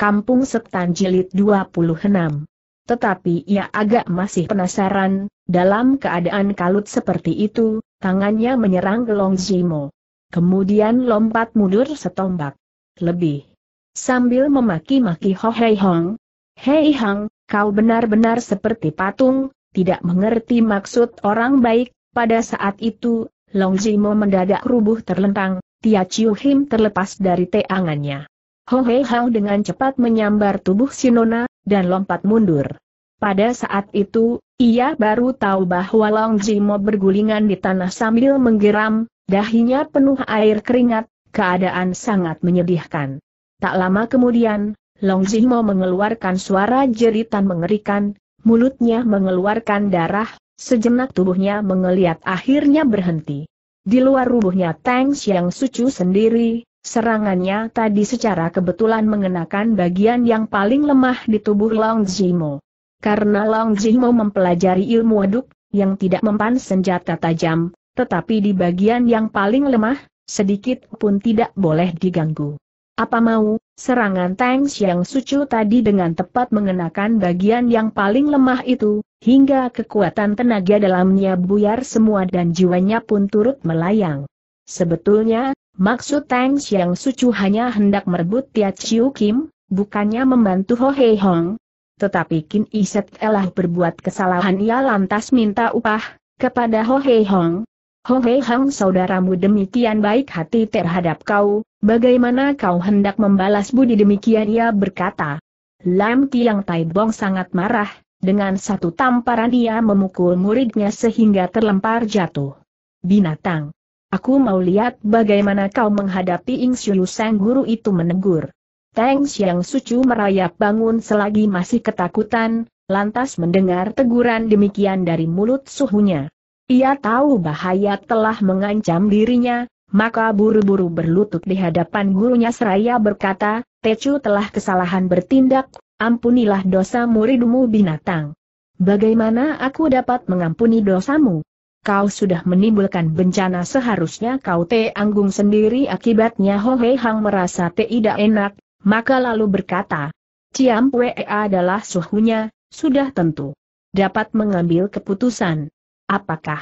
Kampung Setan Jilid 26. Tetapi ia agak masih penasaran, dalam keadaan kalut seperti itu, tangannya menyerang Long Zimo. Kemudian lompat mundur setombak. Lebih. Sambil memaki-maki Ho Hei Hong. Hei Hong, kau benar-benar seperti patung, tidak mengerti maksud orang baik, pada saat itu, Long Zimo mendadak rubuh terlentang, Tia Chiu Him terlepas dari teangannya. Ho Hei Hao dengan cepat menyambar tubuh Sinona, dan lompat mundur. Pada saat itu, ia baru tahu bahwa Long Jimo bergulingan di tanah sambil menggeram, dahinya penuh air keringat, keadaan sangat menyedihkan. Tak lama kemudian, Long Jimo mengeluarkan suara jeritan mengerikan, mulutnya mengeluarkan darah, sejenak tubuhnya mengeliat akhirnya berhenti. Di luar rubuhnya Tang Xiang Sucu sendiri, Serangannya tadi secara kebetulan mengenakan bagian yang paling lemah di tubuh Long Zimo. Karena Long Zimo mempelajari ilmu aduk, yang tidak mempan senjata tajam, tetapi di bagian yang paling lemah, sedikit pun tidak boleh diganggu. Apa mau, serangan Tang Xiang Sucu tadi dengan tepat mengenakan bagian yang paling lemah itu, hingga kekuatan tenaga dalamnya buyar semua dan jiwanya pun turut melayang. Sebetulnya, Maksud Tang Xiang Sucu hanya hendak merebut Tia Chiu Kim, bukannya membantu Ho Hei Hong. Tetapi Kim Iset telah berbuat kesalahan ia lantas minta upah, kepada Ho Hei Hong. Ho Hei Hong saudaramu demikian baik hati terhadap kau, bagaimana kau hendak membalas budi demikian ia berkata. Lam Tiang Tai Bong sangat marah, dengan satu tamparan ia memukul muridnya sehingga terlempar jatuh. Binatang Aku mau lihat bagaimana kau menghadapi Ing Siu Sang guru itu menegur. Teng Xiang Sucu merayap bangun selagi masih ketakutan, lantas mendengar teguran demikian dari mulut suhunya. Ia tahu bahaya telah mengancam dirinya, maka buru-buru berlutut di hadapan gurunya seraya berkata, Tecu telah kesalahan bertindak, ampunilah dosa muridmu binatang. Bagaimana aku dapat mengampuni dosamu? kau sudah menimbulkan bencana seharusnya kau te anggung sendiri akibatnya Ho Hei Hang merasa te tidak enak, maka lalu berkata, Ciam adalah suhunya, sudah tentu. Dapat mengambil keputusan. Apakah?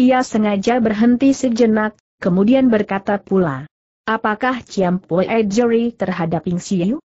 Ia sengaja berhenti sejenak, kemudian berkata pula. Apakah Ciam Wee jeri terhadap Ping Siu?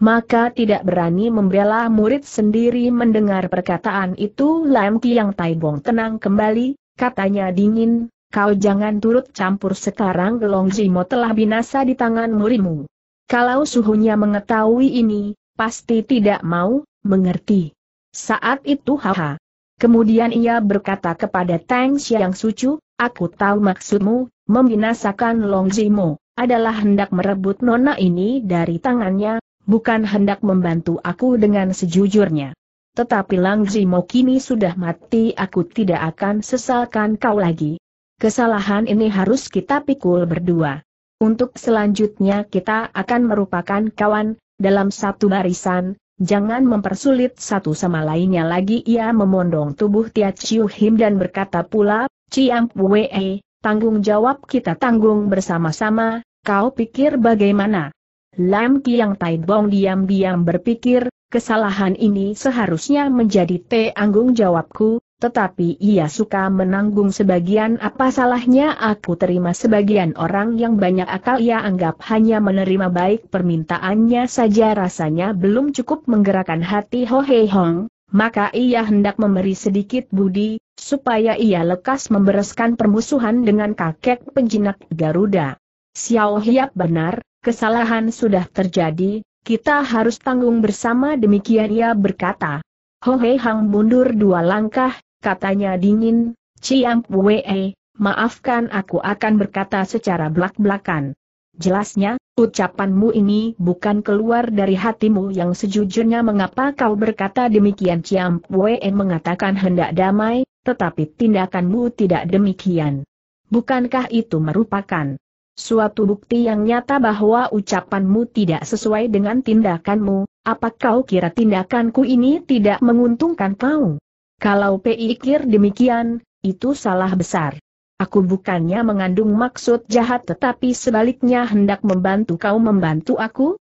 Maka tidak berani membela murid sendiri mendengar perkataan itu Lam Kiang Taibong tenang kembali, katanya dingin, kau jangan turut campur sekarang Gelong Zimo telah binasa di tangan murimu. Kalau suhunya mengetahui ini, pasti tidak mau, mengerti. Saat itu haha. Kemudian ia berkata kepada Tang Xiang Sucu, aku tahu maksudmu, membinasakan Long Zimo, adalah hendak merebut nona ini dari tangannya, bukan hendak membantu aku dengan sejujurnya. Tetapi Lang Zimo kini sudah mati aku tidak akan sesalkan kau lagi. Kesalahan ini harus kita pikul berdua. Untuk selanjutnya kita akan merupakan kawan, dalam satu barisan, jangan mempersulit satu sama lainnya lagi ia memondong tubuh Tia Chiu Him dan berkata pula, Chiang Wei, tanggung jawab kita tanggung bersama-sama, kau pikir bagaimana? Lam Kiang Tai Bong diam-diam berpikir, Kesalahan ini seharusnya menjadi tanggung jawabku, tetapi ia suka menanggung sebagian apa salahnya aku terima sebagian orang yang banyak akal ia anggap hanya menerima baik permintaannya saja rasanya belum cukup menggerakkan hati Ho Hei Hong, maka ia hendak memberi sedikit budi, supaya ia lekas membereskan permusuhan dengan kakek penjinak Garuda. Xiao Hiap benar, kesalahan sudah terjadi, kita harus tanggung bersama demikian ia berkata. Ho Hohe Hang mundur dua langkah, katanya dingin, Ciam Wee, maafkan aku akan berkata secara belak-belakan. Jelasnya, ucapanmu ini bukan keluar dari hatimu yang sejujurnya mengapa kau berkata demikian Ciam Wee mengatakan hendak damai, tetapi tindakanmu tidak demikian. Bukankah itu merupakan Suatu bukti yang nyata bahwa ucapanmu tidak sesuai dengan tindakanmu, apa kau kira tindakanku ini tidak menguntungkan kau? Kalau pikir demikian, itu salah besar. Aku bukannya mengandung maksud jahat tetapi sebaliknya hendak membantu kau membantu aku?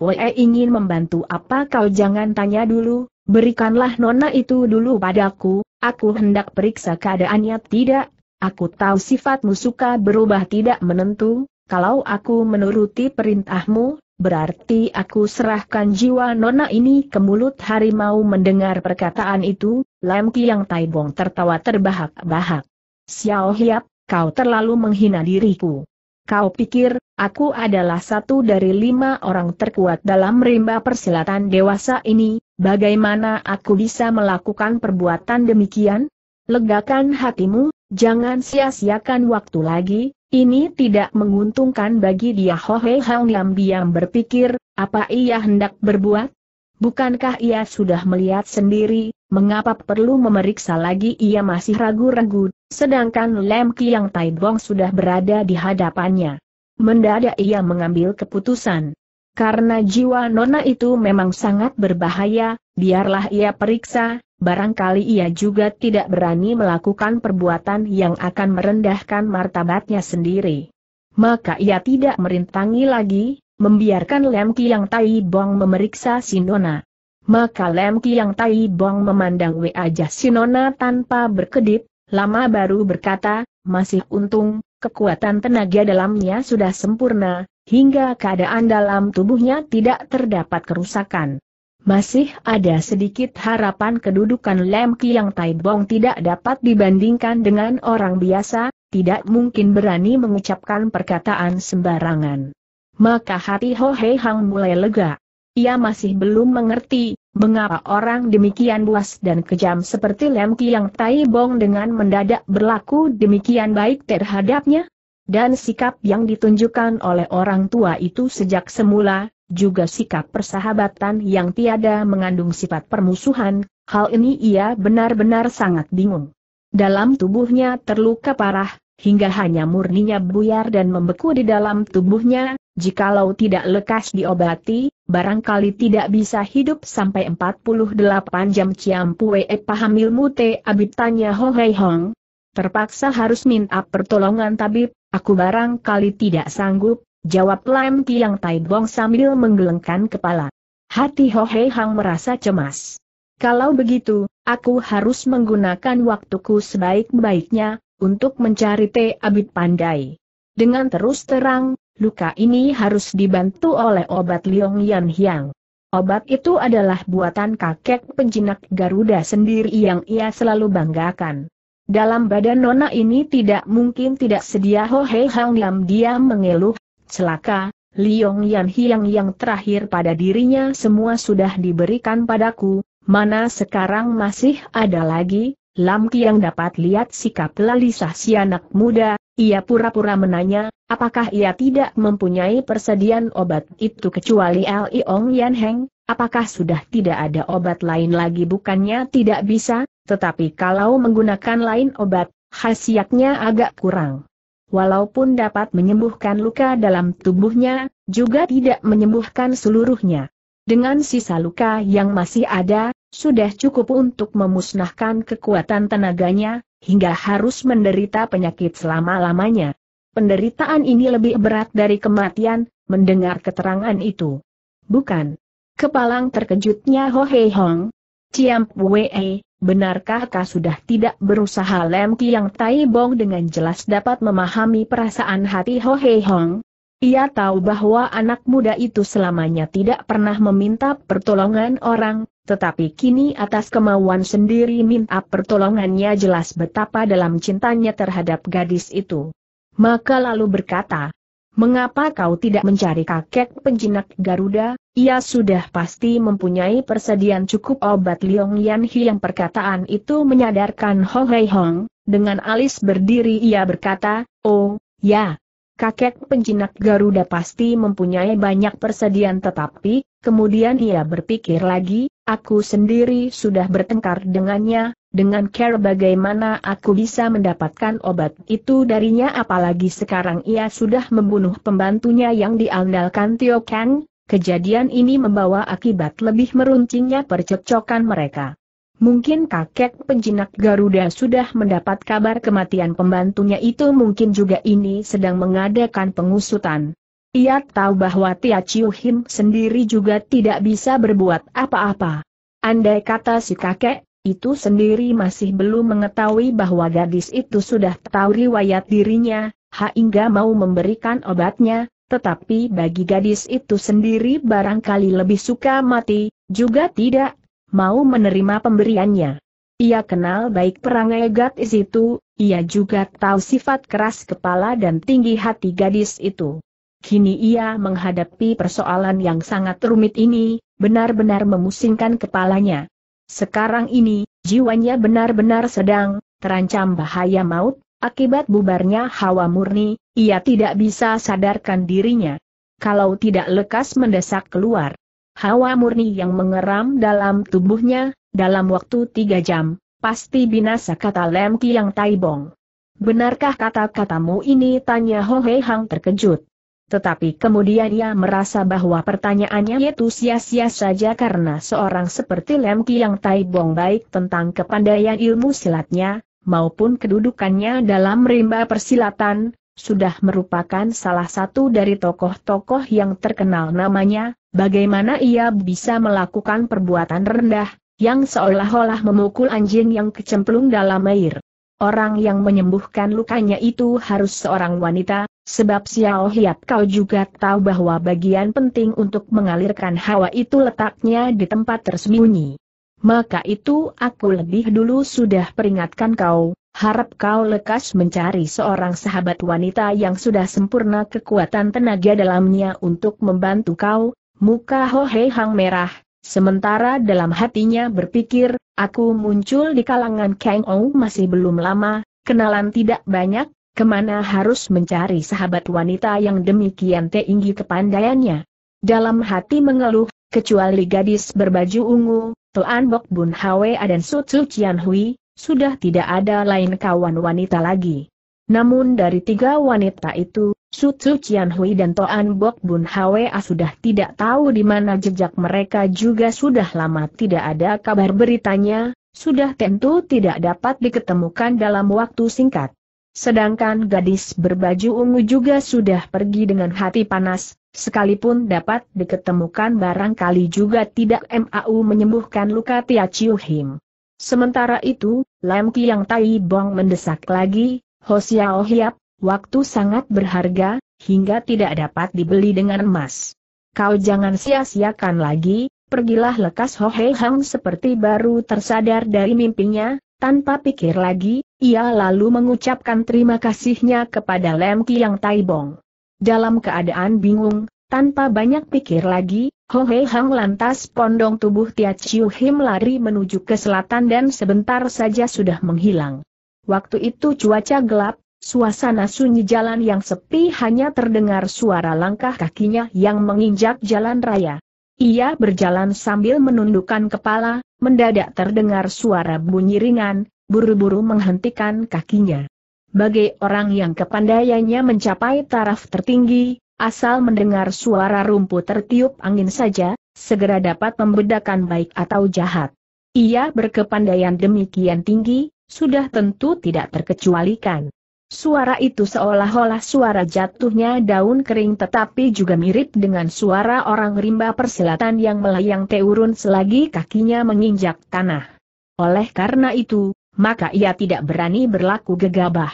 Poe ingin membantu apa kau jangan tanya dulu, berikanlah nona itu dulu padaku, aku hendak periksa keadaannya tidak, Aku tahu sifatmu suka berubah tidak menentu, kalau aku menuruti perintahmu, berarti aku serahkan jiwa nona ini ke mulut harimau mendengar perkataan itu, Lam Kiang Bong tertawa terbahak-bahak. Xiao Hiap, kau terlalu menghina diriku. Kau pikir, aku adalah satu dari lima orang terkuat dalam rimba persilatan dewasa ini, bagaimana aku bisa melakukan perbuatan demikian? Legakan hatimu, Jangan sia-siakan waktu lagi, ini tidak menguntungkan bagi dia Hohe Hang diam-diam berpikir, apa ia hendak berbuat? Bukankah ia sudah melihat sendiri, mengapa perlu memeriksa lagi ia masih ragu-ragu, sedangkan Lem Kiang Bong sudah berada di hadapannya. Mendadak ia mengambil keputusan. Karena jiwa Nona itu memang sangat berbahaya, biarlah ia periksa, barangkali ia juga tidak berani melakukan perbuatan yang akan merendahkan martabatnya sendiri. Maka ia tidak merintangi lagi, membiarkan Lem Kiang Tai Bong memeriksa Sinona. Maka Lem Kiang Tai Bong memandang wajah Sinona tanpa berkedip, lama baru berkata, masih untung, kekuatan tenaga dalamnya sudah sempurna, hingga keadaan dalam tubuhnya tidak terdapat kerusakan. Masih ada sedikit harapan kedudukan Lem Kiang Tai Bong tidak dapat dibandingkan dengan orang biasa, tidak mungkin berani mengucapkan perkataan sembarangan. Maka hati Ho Hei Hang mulai lega. Ia masih belum mengerti, mengapa orang demikian buas dan kejam seperti Lem Kiang Tai Bong dengan mendadak berlaku demikian baik terhadapnya? Dan sikap yang ditunjukkan oleh orang tua itu sejak semula, juga sikap persahabatan yang tiada mengandung sifat permusuhan, hal ini ia benar-benar sangat bingung. Dalam tubuhnya terluka parah, hingga hanya murninya buyar dan membeku di dalam tubuhnya, jikalau tidak lekas diobati, barangkali tidak bisa hidup sampai 48 jam puwe eh, paham ilmu te abib tanya Ho Hei Hong. Terpaksa harus minta pertolongan tabib, aku barangkali tidak sanggup, Jawab Lam Tiang Tai Bong sambil menggelengkan kepala. Hati Ho Hei Hang merasa cemas. Kalau begitu, aku harus menggunakan waktuku sebaik-baiknya, untuk mencari Te Abid Pandai. Dengan terus terang, luka ini harus dibantu oleh obat Liong Yan Hiang. Obat itu adalah buatan kakek penjinak Garuda sendiri yang ia selalu banggakan. Dalam badan Nona ini tidak mungkin tidak sedia Ho Hei Hang Lam dia mengeluh, celaka, Liong Yan Hiang yang terakhir pada dirinya semua sudah diberikan padaku, mana sekarang masih ada lagi, Lam Kiang dapat lihat sikap lalisah si anak muda, ia pura-pura menanya, apakah ia tidak mempunyai persediaan obat itu kecuali Liong Yan Heng, apakah sudah tidak ada obat lain lagi bukannya tidak bisa, tetapi kalau menggunakan lain obat, khasiatnya agak kurang walaupun dapat menyembuhkan luka dalam tubuhnya, juga tidak menyembuhkan seluruhnya. Dengan sisa luka yang masih ada, sudah cukup untuk memusnahkan kekuatan tenaganya, hingga harus menderita penyakit selama-lamanya. Penderitaan ini lebih berat dari kematian, mendengar keterangan itu. Bukan. Kepalang terkejutnya Ho Hei Hong. Ciam Wei Benarkah kau sudah tidak berusaha Lem Kiang Tai Bong dengan jelas dapat memahami perasaan hati Ho Hei Hong? Ia tahu bahwa anak muda itu selamanya tidak pernah meminta pertolongan orang, tetapi kini atas kemauan sendiri minta pertolongannya jelas betapa dalam cintanya terhadap gadis itu. Maka lalu berkata, mengapa kau tidak mencari kakek penjinak Garuda? Ia sudah pasti mempunyai persediaan cukup obat Liong Yan Yang perkataan itu menyadarkan Ho Hei Hong, dengan alis berdiri ia berkata, Oh, ya, kakek penjinak Garuda pasti mempunyai banyak persediaan tetapi, kemudian ia berpikir lagi, aku sendiri sudah bertengkar dengannya, dengan care bagaimana aku bisa mendapatkan obat itu darinya apalagi sekarang ia sudah membunuh pembantunya yang diandalkan Tio Kang, kejadian ini membawa akibat lebih meruncingnya percekcokan mereka. Mungkin kakek penjinak Garuda sudah mendapat kabar kematian pembantunya itu mungkin juga ini sedang mengadakan pengusutan. Ia tahu bahwa Tia Chiu Him sendiri juga tidak bisa berbuat apa-apa. Andai kata si kakek itu sendiri masih belum mengetahui bahwa gadis itu sudah tahu riwayat dirinya, hingga mau memberikan obatnya, tetapi bagi gadis itu sendiri barangkali lebih suka mati, juga tidak mau menerima pemberiannya. Ia kenal baik perangai gadis itu, ia juga tahu sifat keras kepala dan tinggi hati gadis itu. Kini ia menghadapi persoalan yang sangat rumit ini, benar-benar memusingkan kepalanya. Sekarang ini, jiwanya benar-benar sedang terancam bahaya maut, akibat bubarnya hawa murni, ia tidak bisa sadarkan dirinya. Kalau tidak lekas mendesak keluar, hawa murni yang mengeram dalam tubuhnya, dalam waktu tiga jam, pasti binasa kata Lem Kiang Taibong. Benarkah kata-katamu ini? Tanya Ho Hei Hang terkejut. Tetapi kemudian ia merasa bahwa pertanyaannya itu sia-sia saja karena seorang seperti Lem Kiang bong baik tentang kepandaian ilmu silatnya, maupun kedudukannya dalam rimba persilatan, sudah merupakan salah satu dari tokoh-tokoh yang terkenal namanya, bagaimana ia bisa melakukan perbuatan rendah, yang seolah-olah memukul anjing yang kecemplung dalam air. Orang yang menyembuhkan lukanya itu harus seorang wanita, sebab Xiao Hiat kau juga tahu bahwa bagian penting untuk mengalirkan hawa itu letaknya di tempat tersembunyi. Maka itu aku lebih dulu sudah peringatkan kau, harap kau lekas mencari seorang sahabat wanita yang sudah sempurna kekuatan tenaga dalamnya untuk membantu kau, muka Ho Hei Hang merah, Sementara dalam hatinya berpikir, aku muncul di kalangan Kang Ou masih belum lama, kenalan tidak banyak, kemana harus mencari sahabat wanita yang demikian tinggi kepandaiannya. Dalam hati mengeluh, kecuali gadis berbaju ungu, Tuan Bok Bun Hwe dan Su Tzu Chian Hui, sudah tidak ada lain kawan wanita lagi. Namun dari tiga wanita itu, Su Tzu Hui dan Toan Bok Bun Hwa sudah tidak tahu di mana jejak mereka juga sudah lama tidak ada kabar beritanya, sudah tentu tidak dapat diketemukan dalam waktu singkat. Sedangkan gadis berbaju ungu juga sudah pergi dengan hati panas, sekalipun dapat diketemukan barangkali juga tidak MAU menyembuhkan luka Tia Chiu Him. Sementara itu, Lam Kiang Tai Bong mendesak lagi, Ho Xiao Hiap, Waktu sangat berharga, hingga tidak dapat dibeli dengan emas. Kau jangan sia-siakan lagi, pergilah lekas Ho Hei Hang seperti baru tersadar dari mimpinya, tanpa pikir lagi, ia lalu mengucapkan terima kasihnya kepada Lem Kiang Tai Bong. Dalam keadaan bingung, tanpa banyak pikir lagi, Ho Hei Hang lantas pondong tubuh Tia Chiu Him lari menuju ke selatan dan sebentar saja sudah menghilang. Waktu itu cuaca gelap, Suasana sunyi jalan yang sepi hanya terdengar suara langkah kakinya yang menginjak jalan raya. Ia berjalan sambil menundukkan kepala, mendadak terdengar suara bunyi ringan, buru-buru menghentikan kakinya. Bagi orang yang kepandaiannya mencapai taraf tertinggi, asal mendengar suara rumput tertiup angin saja, segera dapat membedakan baik atau jahat. Ia berkepandaian demikian tinggi, sudah tentu tidak terkecualikan. Suara itu seolah-olah suara jatuhnya daun kering tetapi juga mirip dengan suara orang rimba persilatan yang melayang teurun selagi kakinya menginjak tanah. Oleh karena itu, maka ia tidak berani berlaku gegabah.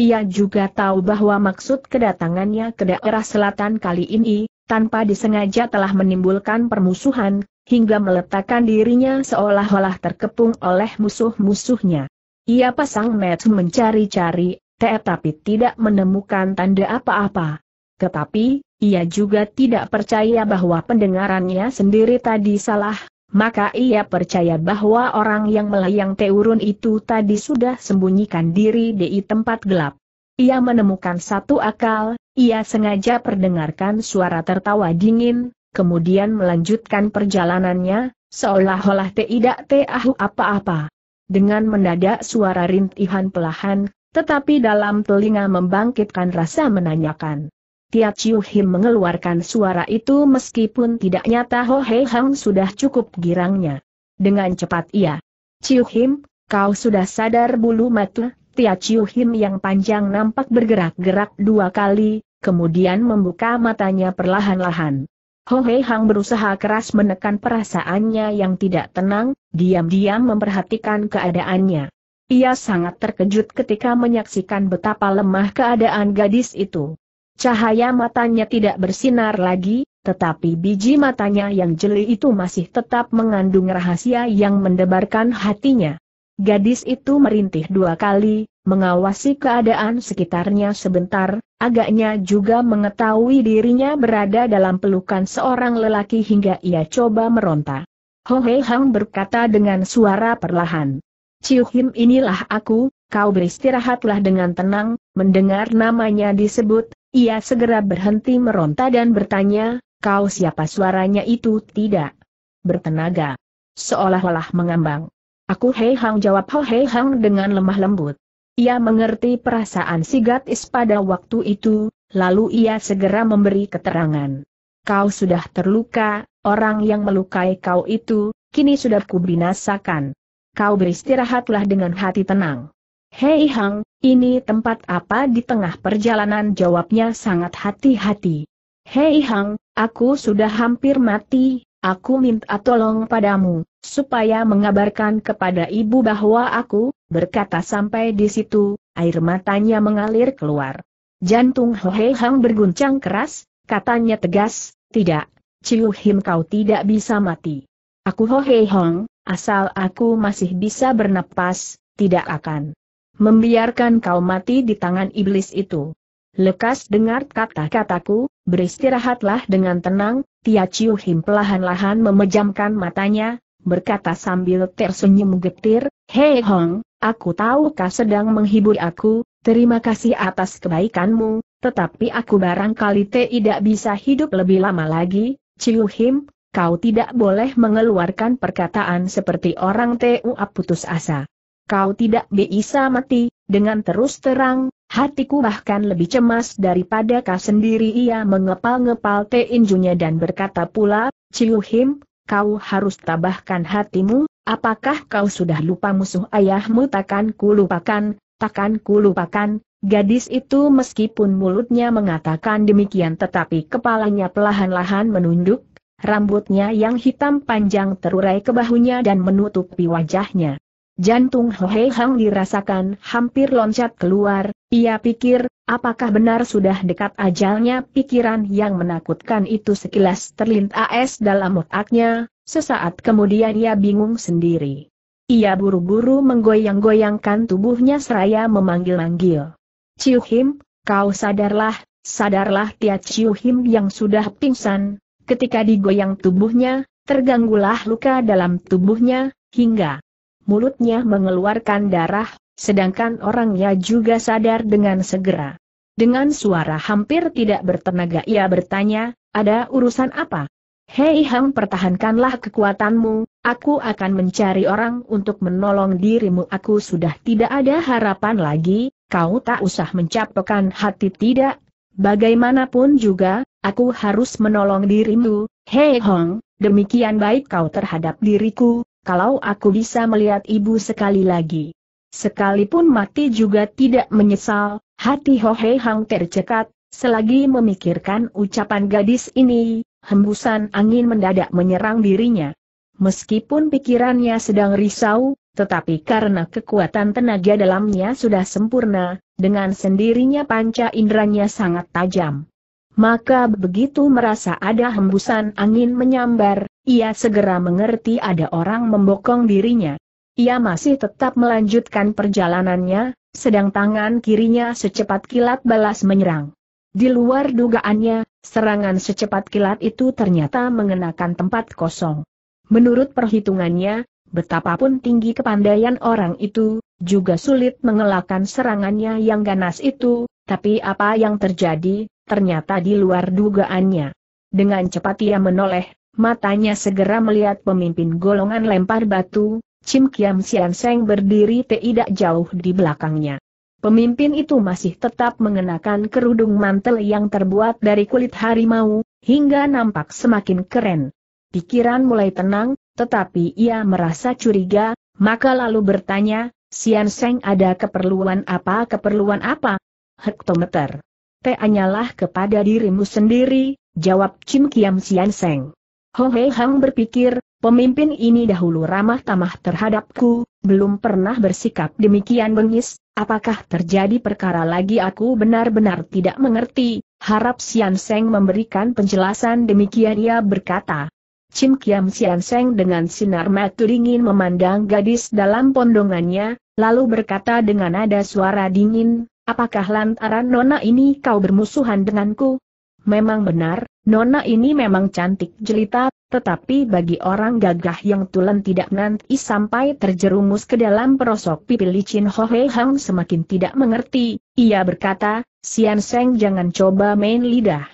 Ia juga tahu bahwa maksud kedatangannya ke daerah selatan kali ini, tanpa disengaja telah menimbulkan permusuhan, hingga meletakkan dirinya seolah-olah terkepung oleh musuh-musuhnya. Ia pasang mata mencari-cari tapi tidak menemukan tanda apa-apa. Tetapi, ia juga tidak percaya bahwa pendengarannya sendiri tadi salah, maka ia percaya bahwa orang yang melayang Teurun itu tadi sudah sembunyikan diri di tempat gelap. Ia menemukan satu akal, ia sengaja perdengarkan suara tertawa dingin, kemudian melanjutkan perjalanannya, seolah-olah tidak tahu apa-apa. Dengan mendadak suara rintihan pelahan, tetapi dalam telinga membangkitkan rasa menanyakan. Tia Chiu Him mengeluarkan suara itu meskipun tidak nyata Ho Hei Hang sudah cukup girangnya. Dengan cepat ia. Chiu Him, kau sudah sadar bulu mata, Tia Chiu Him yang panjang nampak bergerak-gerak dua kali, kemudian membuka matanya perlahan-lahan. Ho Hei Hang berusaha keras menekan perasaannya yang tidak tenang, diam-diam memperhatikan keadaannya. Ia sangat terkejut ketika menyaksikan betapa lemah keadaan gadis itu. Cahaya matanya tidak bersinar lagi, tetapi biji matanya yang jeli itu masih tetap mengandung rahasia yang mendebarkan hatinya. Gadis itu merintih dua kali, mengawasi keadaan sekitarnya sebentar, agaknya juga mengetahui dirinya berada dalam pelukan seorang lelaki hingga ia coba meronta. Ho Hei Hang berkata dengan suara perlahan. Ciu Him inilah aku, kau beristirahatlah dengan tenang, mendengar namanya disebut, ia segera berhenti meronta dan bertanya, kau siapa suaranya itu tidak bertenaga. Seolah-olah mengambang. Aku Hei Hang jawab Ho Hei Hang dengan lemah lembut. Ia mengerti perasaan si Gatis pada waktu itu, lalu ia segera memberi keterangan. Kau sudah terluka, orang yang melukai kau itu, kini sudah kubinasakan kau beristirahatlah dengan hati tenang. Hei Hang, ini tempat apa di tengah perjalanan jawabnya sangat hati-hati. Hei Hang, aku sudah hampir mati, aku minta tolong padamu, supaya mengabarkan kepada ibu bahwa aku, berkata sampai di situ, air matanya mengalir keluar. Jantung Ho Hei Hang berguncang keras, katanya tegas, tidak, Ciu Him kau tidak bisa mati. Aku Ho Hei Hong, Asal aku masih bisa bernapas, tidak akan membiarkan kau mati di tangan iblis itu. Lekas dengar kata-kataku, beristirahatlah dengan tenang, Tia Chiu Him pelahan-lahan memejamkan matanya, berkata sambil tersenyum getir, Hei Hong, aku tahu kau sedang menghibur aku, terima kasih atas kebaikanmu, tetapi aku barangkali tidak bisa hidup lebih lama lagi, Chiu Him, kau tidak boleh mengeluarkan perkataan seperti orang TUA putus asa. Kau tidak bisa mati, dengan terus terang, hatiku bahkan lebih cemas daripada kau sendiri ia mengepal-ngepal teinjunya dan berkata pula, Ciu Him, kau harus tabahkan hatimu, apakah kau sudah lupa musuh ayahmu takkan ku lupakan, takkan ku lupakan, Gadis itu meskipun mulutnya mengatakan demikian tetapi kepalanya pelahan lahan menunduk, Rambutnya yang hitam panjang terurai ke bahunya dan menutupi wajahnya. Jantung Hohei Hang dirasakan hampir loncat keluar, ia pikir, apakah benar sudah dekat ajalnya pikiran yang menakutkan itu sekilas terlintas dalam otaknya, sesaat kemudian ia bingung sendiri. Ia buru-buru menggoyang-goyangkan tubuhnya seraya memanggil-manggil. Ciu Him, kau sadarlah, sadarlah Tia Ciu Him yang sudah pingsan, Ketika digoyang tubuhnya, terganggulah luka dalam tubuhnya, hingga mulutnya mengeluarkan darah, sedangkan orangnya juga sadar dengan segera. Dengan suara hampir tidak bertenaga ia bertanya, ada urusan apa? Hei Hang pertahankanlah kekuatanmu, aku akan mencari orang untuk menolong dirimu aku sudah tidak ada harapan lagi, kau tak usah mencapokan hati tidak Bagaimanapun juga, aku harus menolong dirimu, Hei Hong, demikian baik kau terhadap diriku, kalau aku bisa melihat ibu sekali lagi. Sekalipun mati juga tidak menyesal, hati Ho Hei Hong tercekat, selagi memikirkan ucapan gadis ini, hembusan angin mendadak menyerang dirinya. Meskipun pikirannya sedang risau, tetapi karena kekuatan tenaga dalamnya sudah sempurna, dengan sendirinya panca indranya sangat tajam. Maka begitu merasa ada hembusan angin menyambar, ia segera mengerti ada orang membokong dirinya. Ia masih tetap melanjutkan perjalanannya, sedang tangan kirinya secepat kilat balas menyerang. Di luar dugaannya, serangan secepat kilat itu ternyata mengenakan tempat kosong. Menurut perhitungannya, betapapun tinggi kepandaian orang itu, juga sulit mengelakkan serangannya yang ganas itu, tapi apa yang terjadi, ternyata di luar dugaannya. Dengan cepat ia menoleh, matanya segera melihat pemimpin golongan lempar batu, Chim Kiam Sian Seng berdiri tidak jauh di belakangnya. Pemimpin itu masih tetap mengenakan kerudung mantel yang terbuat dari kulit harimau, hingga nampak semakin keren. Pikiran mulai tenang, tetapi ia merasa curiga, maka lalu bertanya, Sian Seng ada keperluan apa keperluan apa? Hektometer. Tanyalah kepada dirimu sendiri, jawab Cim Kiam Sian Seng. Ho Hei Hang berpikir, pemimpin ini dahulu ramah tamah terhadapku, belum pernah bersikap demikian bengis, apakah terjadi perkara lagi aku benar-benar tidak mengerti, harap Sian Seng memberikan penjelasan demikian ia berkata. Cim Kiam Sian Seng dengan sinar mata dingin memandang gadis dalam pondongannya, lalu berkata dengan nada suara dingin, apakah lantaran nona ini kau bermusuhan denganku? Memang benar, nona ini memang cantik jelita, tetapi bagi orang gagah yang tulen tidak nanti sampai terjerumus ke dalam perosok pipi licin Hohe Hang semakin tidak mengerti, ia berkata, Sian Seng jangan coba main lidah.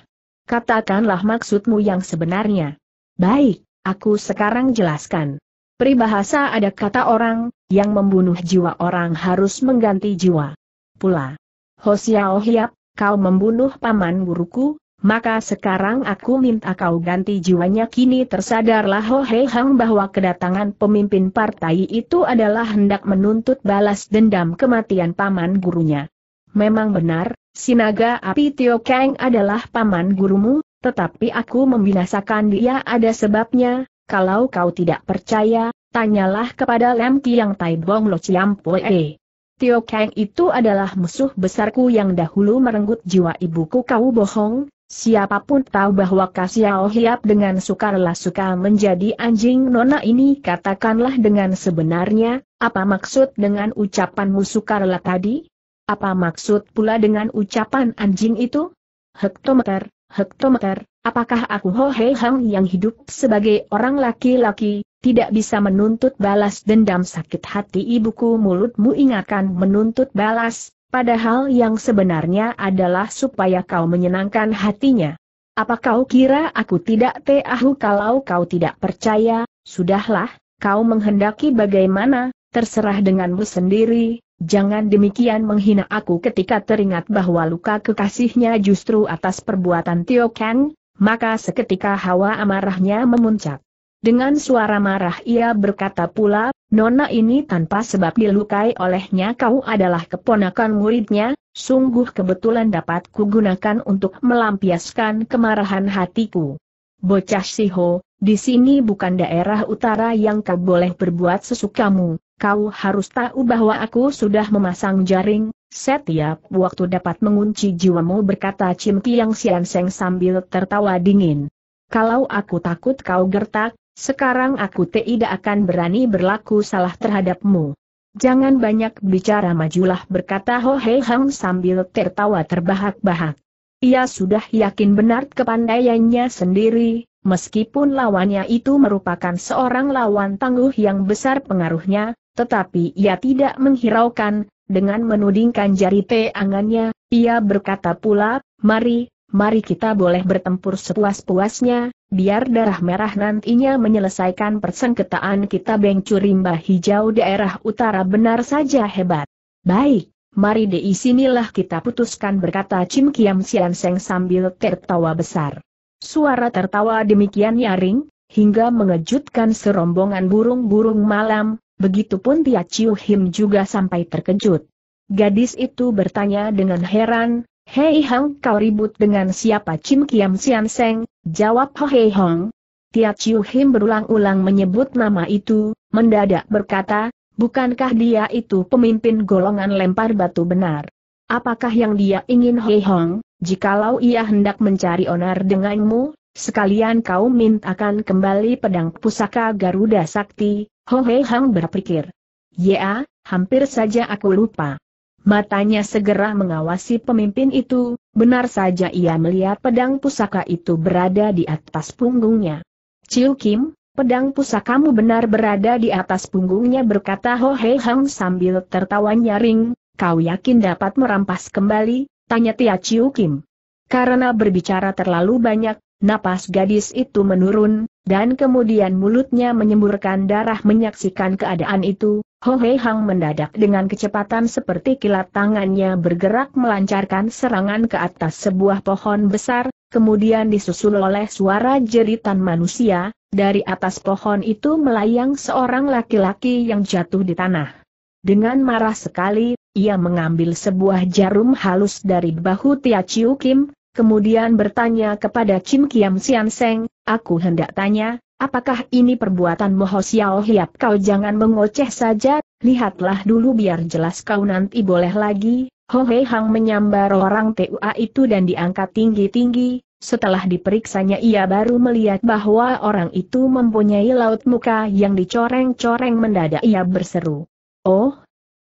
Katakanlah maksudmu yang sebenarnya. Baik, aku sekarang jelaskan. Peribahasa ada kata orang, yang membunuh jiwa orang harus mengganti jiwa. Pula. Hosiao Hiap, kau membunuh paman guruku, maka sekarang aku minta kau ganti jiwanya kini tersadarlah Ho Hei Hang bahwa kedatangan pemimpin partai itu adalah hendak menuntut balas dendam kematian paman gurunya. Memang benar, Sinaga Api Tio Kang adalah paman gurumu, tetapi aku membinasakan dia ada sebabnya, kalau kau tidak percaya, Tanyalah kepada Lem Kiang Bong Lo Ciampoe. Tio Kang itu adalah musuh besarku yang dahulu merenggut jiwa ibuku kau bohong, Siapapun tahu bahwa Kasiao Hiap dengan sukarlah suka menjadi anjing nona ini katakanlah dengan sebenarnya, apa maksud dengan ucapanmu sukarela tadi? Apa maksud pula dengan ucapan anjing itu? Hektometer, hektometer, Apakah aku Ho Hei Hang yang hidup sebagai orang laki-laki, tidak bisa menuntut balas dendam sakit hati ibuku mulutmu ingatkan menuntut balas, padahal yang sebenarnya adalah supaya kau menyenangkan hatinya. Apa kau kira aku tidak tahu kalau kau tidak percaya, sudahlah, kau menghendaki bagaimana, terserah denganmu sendiri, Jangan demikian menghina aku ketika teringat bahwa luka kekasihnya justru atas perbuatan Tio Kang, maka seketika hawa amarahnya memuncak. Dengan suara marah ia berkata pula, Nona ini tanpa sebab dilukai olehnya kau adalah keponakan muridnya, sungguh kebetulan dapat kugunakan untuk melampiaskan kemarahan hatiku. Bocah Siho, di sini bukan daerah utara yang kau boleh berbuat sesukamu, kau harus tahu bahwa aku sudah memasang jaring, setiap waktu dapat mengunci jiwamu berkata Cim Kiang Sian Seng sambil tertawa dingin. Kalau aku takut kau gertak, sekarang aku tidak akan berani berlaku salah terhadapmu. Jangan banyak bicara majulah berkata Ho Hei Hang sambil tertawa terbahak-bahak. Ia sudah yakin benar kepandaiannya sendiri, Meskipun lawannya itu merupakan seorang lawan tangguh yang besar pengaruhnya, tetapi ia tidak menghiraukan, dengan menudingkan jari teangannya, ia berkata pula, mari, mari kita boleh bertempur sepuas-puasnya, biar darah merah nantinya menyelesaikan persengketaan kita Bengcu Curimba Hijau daerah utara benar saja hebat. Baik, mari di sinilah kita putuskan berkata Cim Kiam Sian Seng sambil tertawa besar. Suara tertawa demikian nyaring, hingga mengejutkan serombongan burung-burung malam, begitupun Tia Chiu Him juga sampai terkejut. Gadis itu bertanya dengan heran, Hei Hang kau ribut dengan siapa Cim Kiam Sian Seng, jawab Ho Hei Hong. Tia Chiu Him berulang-ulang menyebut nama itu, mendadak berkata, bukankah dia itu pemimpin golongan lempar batu benar? Apakah yang dia ingin Hei Hong? Jikalau ia hendak mencari onar denganmu, sekalian kau mintakan kembali pedang pusaka Garuda Sakti, Hohe Hang berpikir. Ya, hampir saja aku lupa. Matanya segera mengawasi pemimpin itu, benar saja ia melihat pedang pusaka itu berada di atas punggungnya. Ciu Kim, pedang pusakamu benar berada di atas punggungnya berkata Ho Hei Hang sambil tertawa nyaring, kau yakin dapat merampas kembali, Tanya Tia Chiu Kim. Karena berbicara terlalu banyak, napas gadis itu menurun, dan kemudian mulutnya menyemburkan darah menyaksikan keadaan itu, Ho Hei Hang mendadak dengan kecepatan seperti kilat tangannya bergerak melancarkan serangan ke atas sebuah pohon besar, kemudian disusul oleh suara jeritan manusia, dari atas pohon itu melayang seorang laki-laki yang jatuh di tanah. Dengan marah sekali, ia mengambil sebuah jarum halus dari bahu Tia Chiu Kim, kemudian bertanya kepada Kim Kiam Sian Seng, aku hendak tanya, apakah ini perbuatan Moho Xiao Hiap kau jangan mengoceh saja, lihatlah dulu biar jelas kau nanti boleh lagi. Ho Hei Hang menyambar orang TUA itu dan diangkat tinggi-tinggi, setelah diperiksanya ia baru melihat bahwa orang itu mempunyai laut muka yang dicoreng-coreng mendadak ia berseru. Oh,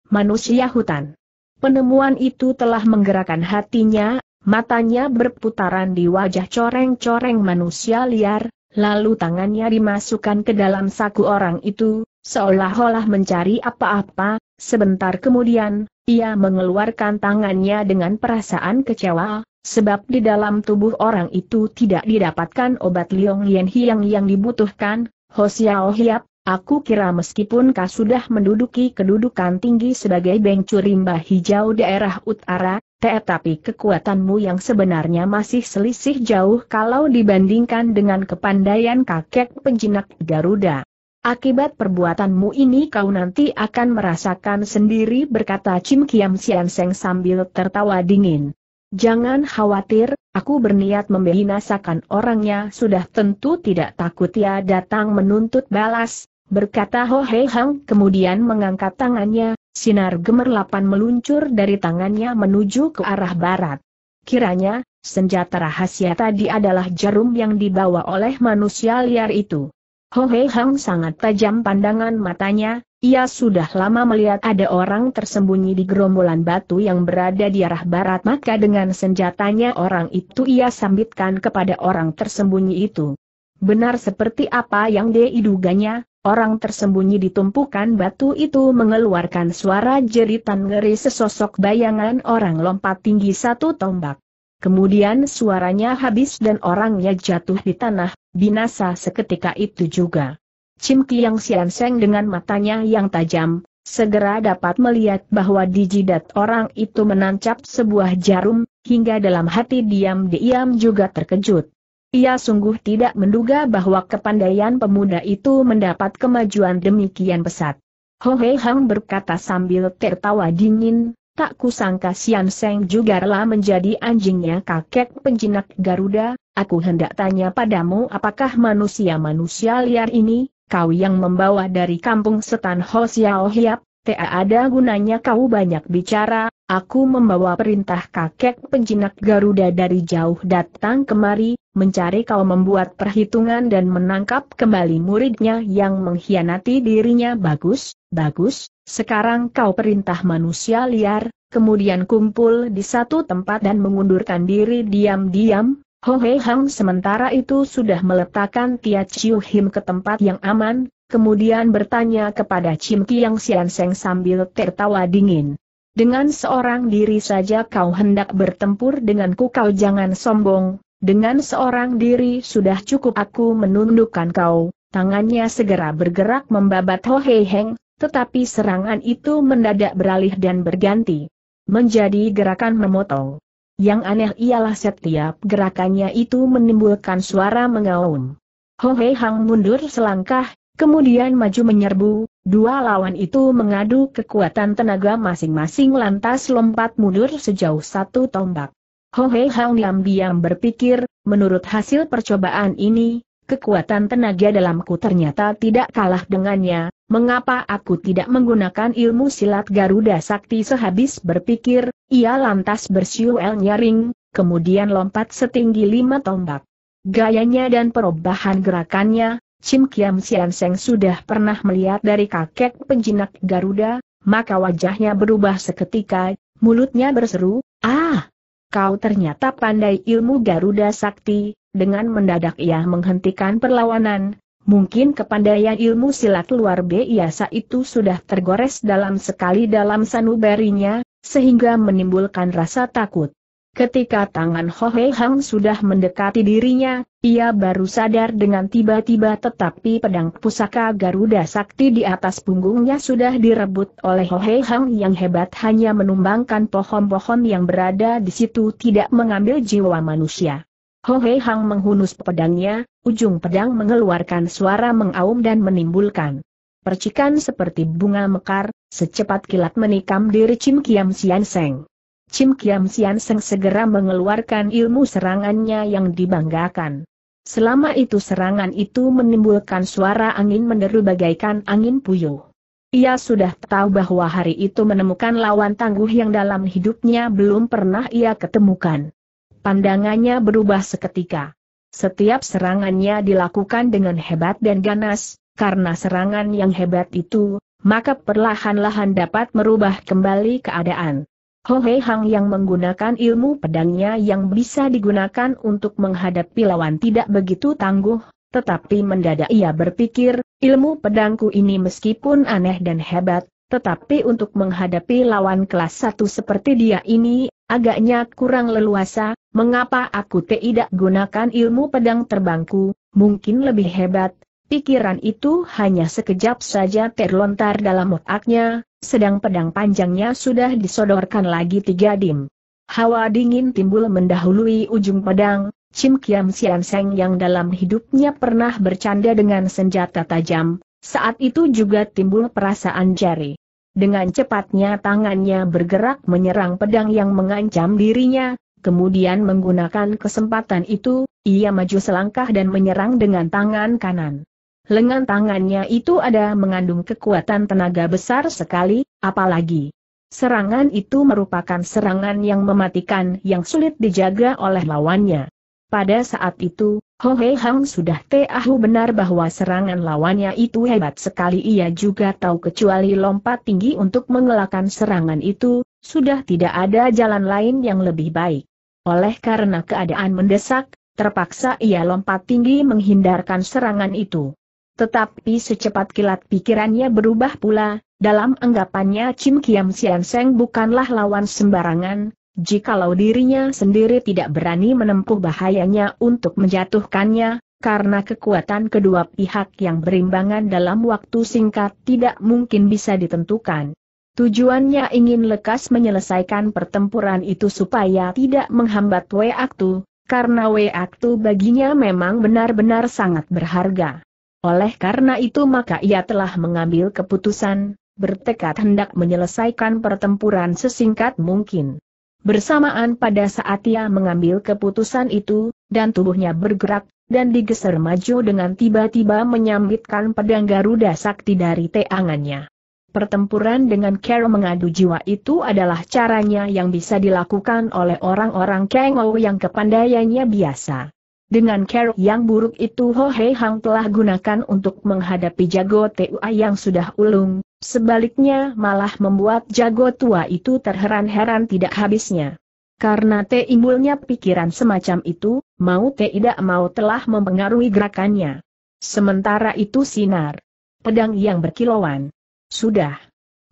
manusia hutan. Penemuan itu telah menggerakkan hatinya, matanya berputaran di wajah coreng-coreng manusia liar, lalu tangannya dimasukkan ke dalam saku orang itu, seolah-olah mencari apa-apa, sebentar kemudian, ia mengeluarkan tangannya dengan perasaan kecewa, sebab di dalam tubuh orang itu tidak didapatkan obat Liong Lien Hiang yang dibutuhkan, Xiao Hiap, Aku kira meskipun kau sudah menduduki kedudukan tinggi sebagai bengcu rimba hijau daerah utara, tetapi kekuatanmu yang sebenarnya masih selisih jauh kalau dibandingkan dengan kepandaian kakek penjinak Garuda. Akibat perbuatanmu ini kau nanti akan merasakan sendiri berkata Cim Kiam Sian Seng sambil tertawa dingin. Jangan khawatir, aku berniat membinasakan orangnya sudah tentu tidak takut ia datang menuntut balas, berkata Ho Hei Hang kemudian mengangkat tangannya, sinar gemerlapan meluncur dari tangannya menuju ke arah barat. Kiranya, senjata rahasia tadi adalah jarum yang dibawa oleh manusia liar itu. Ho Hei Hang sangat tajam pandangan matanya, ia sudah lama melihat ada orang tersembunyi di gerombolan batu yang berada di arah barat maka dengan senjatanya orang itu ia sambitkan kepada orang tersembunyi itu. Benar seperti apa yang dia diduganya, Orang tersembunyi di tumpukan batu itu mengeluarkan suara jeritan ngeri sesosok bayangan orang lompat tinggi satu tombak. Kemudian suaranya habis dan orangnya jatuh di tanah, binasa seketika itu juga. Cim Kiang Sian Seng dengan matanya yang tajam, segera dapat melihat bahwa di jidat orang itu menancap sebuah jarum, hingga dalam hati diam-diam juga terkejut. Ia sungguh tidak menduga bahwa kepandaian pemuda itu mendapat kemajuan demikian pesat. Ho Hei Hang berkata sambil tertawa dingin, tak kusangka Sian Seng juga rela menjadi anjingnya kakek penjinak Garuda, aku hendak tanya padamu apakah manusia-manusia liar ini, kau yang membawa dari kampung setan Ho Xiao Hiap, tak ada gunanya kau banyak bicara, aku membawa perintah kakek penjinak Garuda dari jauh datang kemari, mencari kau membuat perhitungan dan menangkap kembali muridnya yang mengkhianati dirinya bagus, bagus, sekarang kau perintah manusia liar, kemudian kumpul di satu tempat dan mengundurkan diri diam-diam, Ho Hei Hang sementara itu sudah meletakkan Tia Chiu Him ke tempat yang aman, kemudian bertanya kepada Chim Kiang Sian sambil tertawa dingin. Dengan seorang diri saja kau hendak bertempur denganku kau jangan sombong, dengan seorang diri sudah cukup aku menundukkan kau, tangannya segera bergerak membabat Ho Hei Heng, tetapi serangan itu mendadak beralih dan berganti. Menjadi gerakan memotong. Yang aneh ialah setiap gerakannya itu menimbulkan suara mengaum. Ho Hei Hang mundur selangkah, kemudian maju menyerbu, dua lawan itu mengadu kekuatan tenaga masing-masing lantas lompat mundur sejauh satu tombak. Ho Hei Hang diam-diam berpikir, menurut hasil percobaan ini, kekuatan tenaga dalamku ternyata tidak kalah dengannya, mengapa aku tidak menggunakan ilmu silat Garuda Sakti sehabis berpikir, ia lantas bersiul nyaring, kemudian lompat setinggi lima tombak. Gayanya dan perubahan gerakannya, Chim Kiam Sian Seng sudah pernah melihat dari kakek penjinak Garuda, maka wajahnya berubah seketika, mulutnya berseru, Ah! kau ternyata pandai ilmu Garuda Sakti, dengan mendadak ia menghentikan perlawanan, mungkin kepandaian ilmu silat luar biasa itu sudah tergores dalam sekali dalam sanubarinya, sehingga menimbulkan rasa takut. Ketika tangan Ho Hei Hang sudah mendekati dirinya, ia baru sadar dengan tiba-tiba tetapi pedang pusaka Garuda Sakti di atas punggungnya sudah direbut oleh Hohe Hang yang hebat hanya menumbangkan pohon-pohon yang berada di situ tidak mengambil jiwa manusia. Hohe Hang menghunus pedangnya, ujung pedang mengeluarkan suara mengaum dan menimbulkan percikan seperti bunga mekar, secepat kilat menikam diri Chim Kiam Sian Seng. Chim Kiam Sian Seng segera mengeluarkan ilmu serangannya yang dibanggakan. Selama itu serangan itu menimbulkan suara angin menderu bagaikan angin puyuh. Ia sudah tahu bahwa hari itu menemukan lawan tangguh yang dalam hidupnya belum pernah ia ketemukan. Pandangannya berubah seketika. Setiap serangannya dilakukan dengan hebat dan ganas, karena serangan yang hebat itu, maka perlahan-lahan dapat merubah kembali keadaan. Ho Hei Hang yang menggunakan ilmu pedangnya yang bisa digunakan untuk menghadapi lawan tidak begitu tangguh, tetapi mendadak ia berpikir, ilmu pedangku ini meskipun aneh dan hebat, tetapi untuk menghadapi lawan kelas satu seperti dia ini, agaknya kurang leluasa, mengapa aku tidak gunakan ilmu pedang terbangku, mungkin lebih hebat, Pikiran itu hanya sekejap saja terlontar dalam otaknya, sedang pedang panjangnya sudah disodorkan lagi tiga dim. Hawa dingin timbul mendahului ujung pedang, Cim Kiam Sian Seng yang dalam hidupnya pernah bercanda dengan senjata tajam, saat itu juga timbul perasaan jari. Dengan cepatnya tangannya bergerak menyerang pedang yang mengancam dirinya, kemudian menggunakan kesempatan itu, ia maju selangkah dan menyerang dengan tangan kanan lengan tangannya itu ada mengandung kekuatan tenaga besar sekali, apalagi serangan itu merupakan serangan yang mematikan yang sulit dijaga oleh lawannya. Pada saat itu, Ho Hei Hang sudah tahu benar bahwa serangan lawannya itu hebat sekali ia juga tahu kecuali lompat tinggi untuk mengelakkan serangan itu, sudah tidak ada jalan lain yang lebih baik. Oleh karena keadaan mendesak, terpaksa ia lompat tinggi menghindarkan serangan itu. Tetapi secepat kilat pikirannya berubah pula, dalam anggapannya Chim Kiam Sian Seng bukanlah lawan sembarangan, jikalau dirinya sendiri tidak berani menempuh bahayanya untuk menjatuhkannya, karena kekuatan kedua pihak yang berimbangan dalam waktu singkat tidak mungkin bisa ditentukan. Tujuannya ingin lekas menyelesaikan pertempuran itu supaya tidak menghambat Wei Aktu, karena Wei Aktu baginya memang benar-benar sangat berharga. Oleh karena itu maka ia telah mengambil keputusan, bertekad hendak menyelesaikan pertempuran sesingkat mungkin. Bersamaan pada saat ia mengambil keputusan itu, dan tubuhnya bergerak, dan digeser maju dengan tiba-tiba menyambitkan pedang Garuda Sakti dari teangannya. Pertempuran dengan Kero mengadu jiwa itu adalah caranya yang bisa dilakukan oleh orang-orang Kengou yang kepandaiannya biasa. Dengan kerok yang buruk itu Ho Hei Hang telah gunakan untuk menghadapi jago Tua yang sudah ulung, sebaliknya malah membuat jago tua itu terheran-heran tidak habisnya. Karena timbulnya pikiran semacam itu, mau tidak mau telah mempengaruhi gerakannya. Sementara itu sinar. Pedang yang berkilauan. Sudah.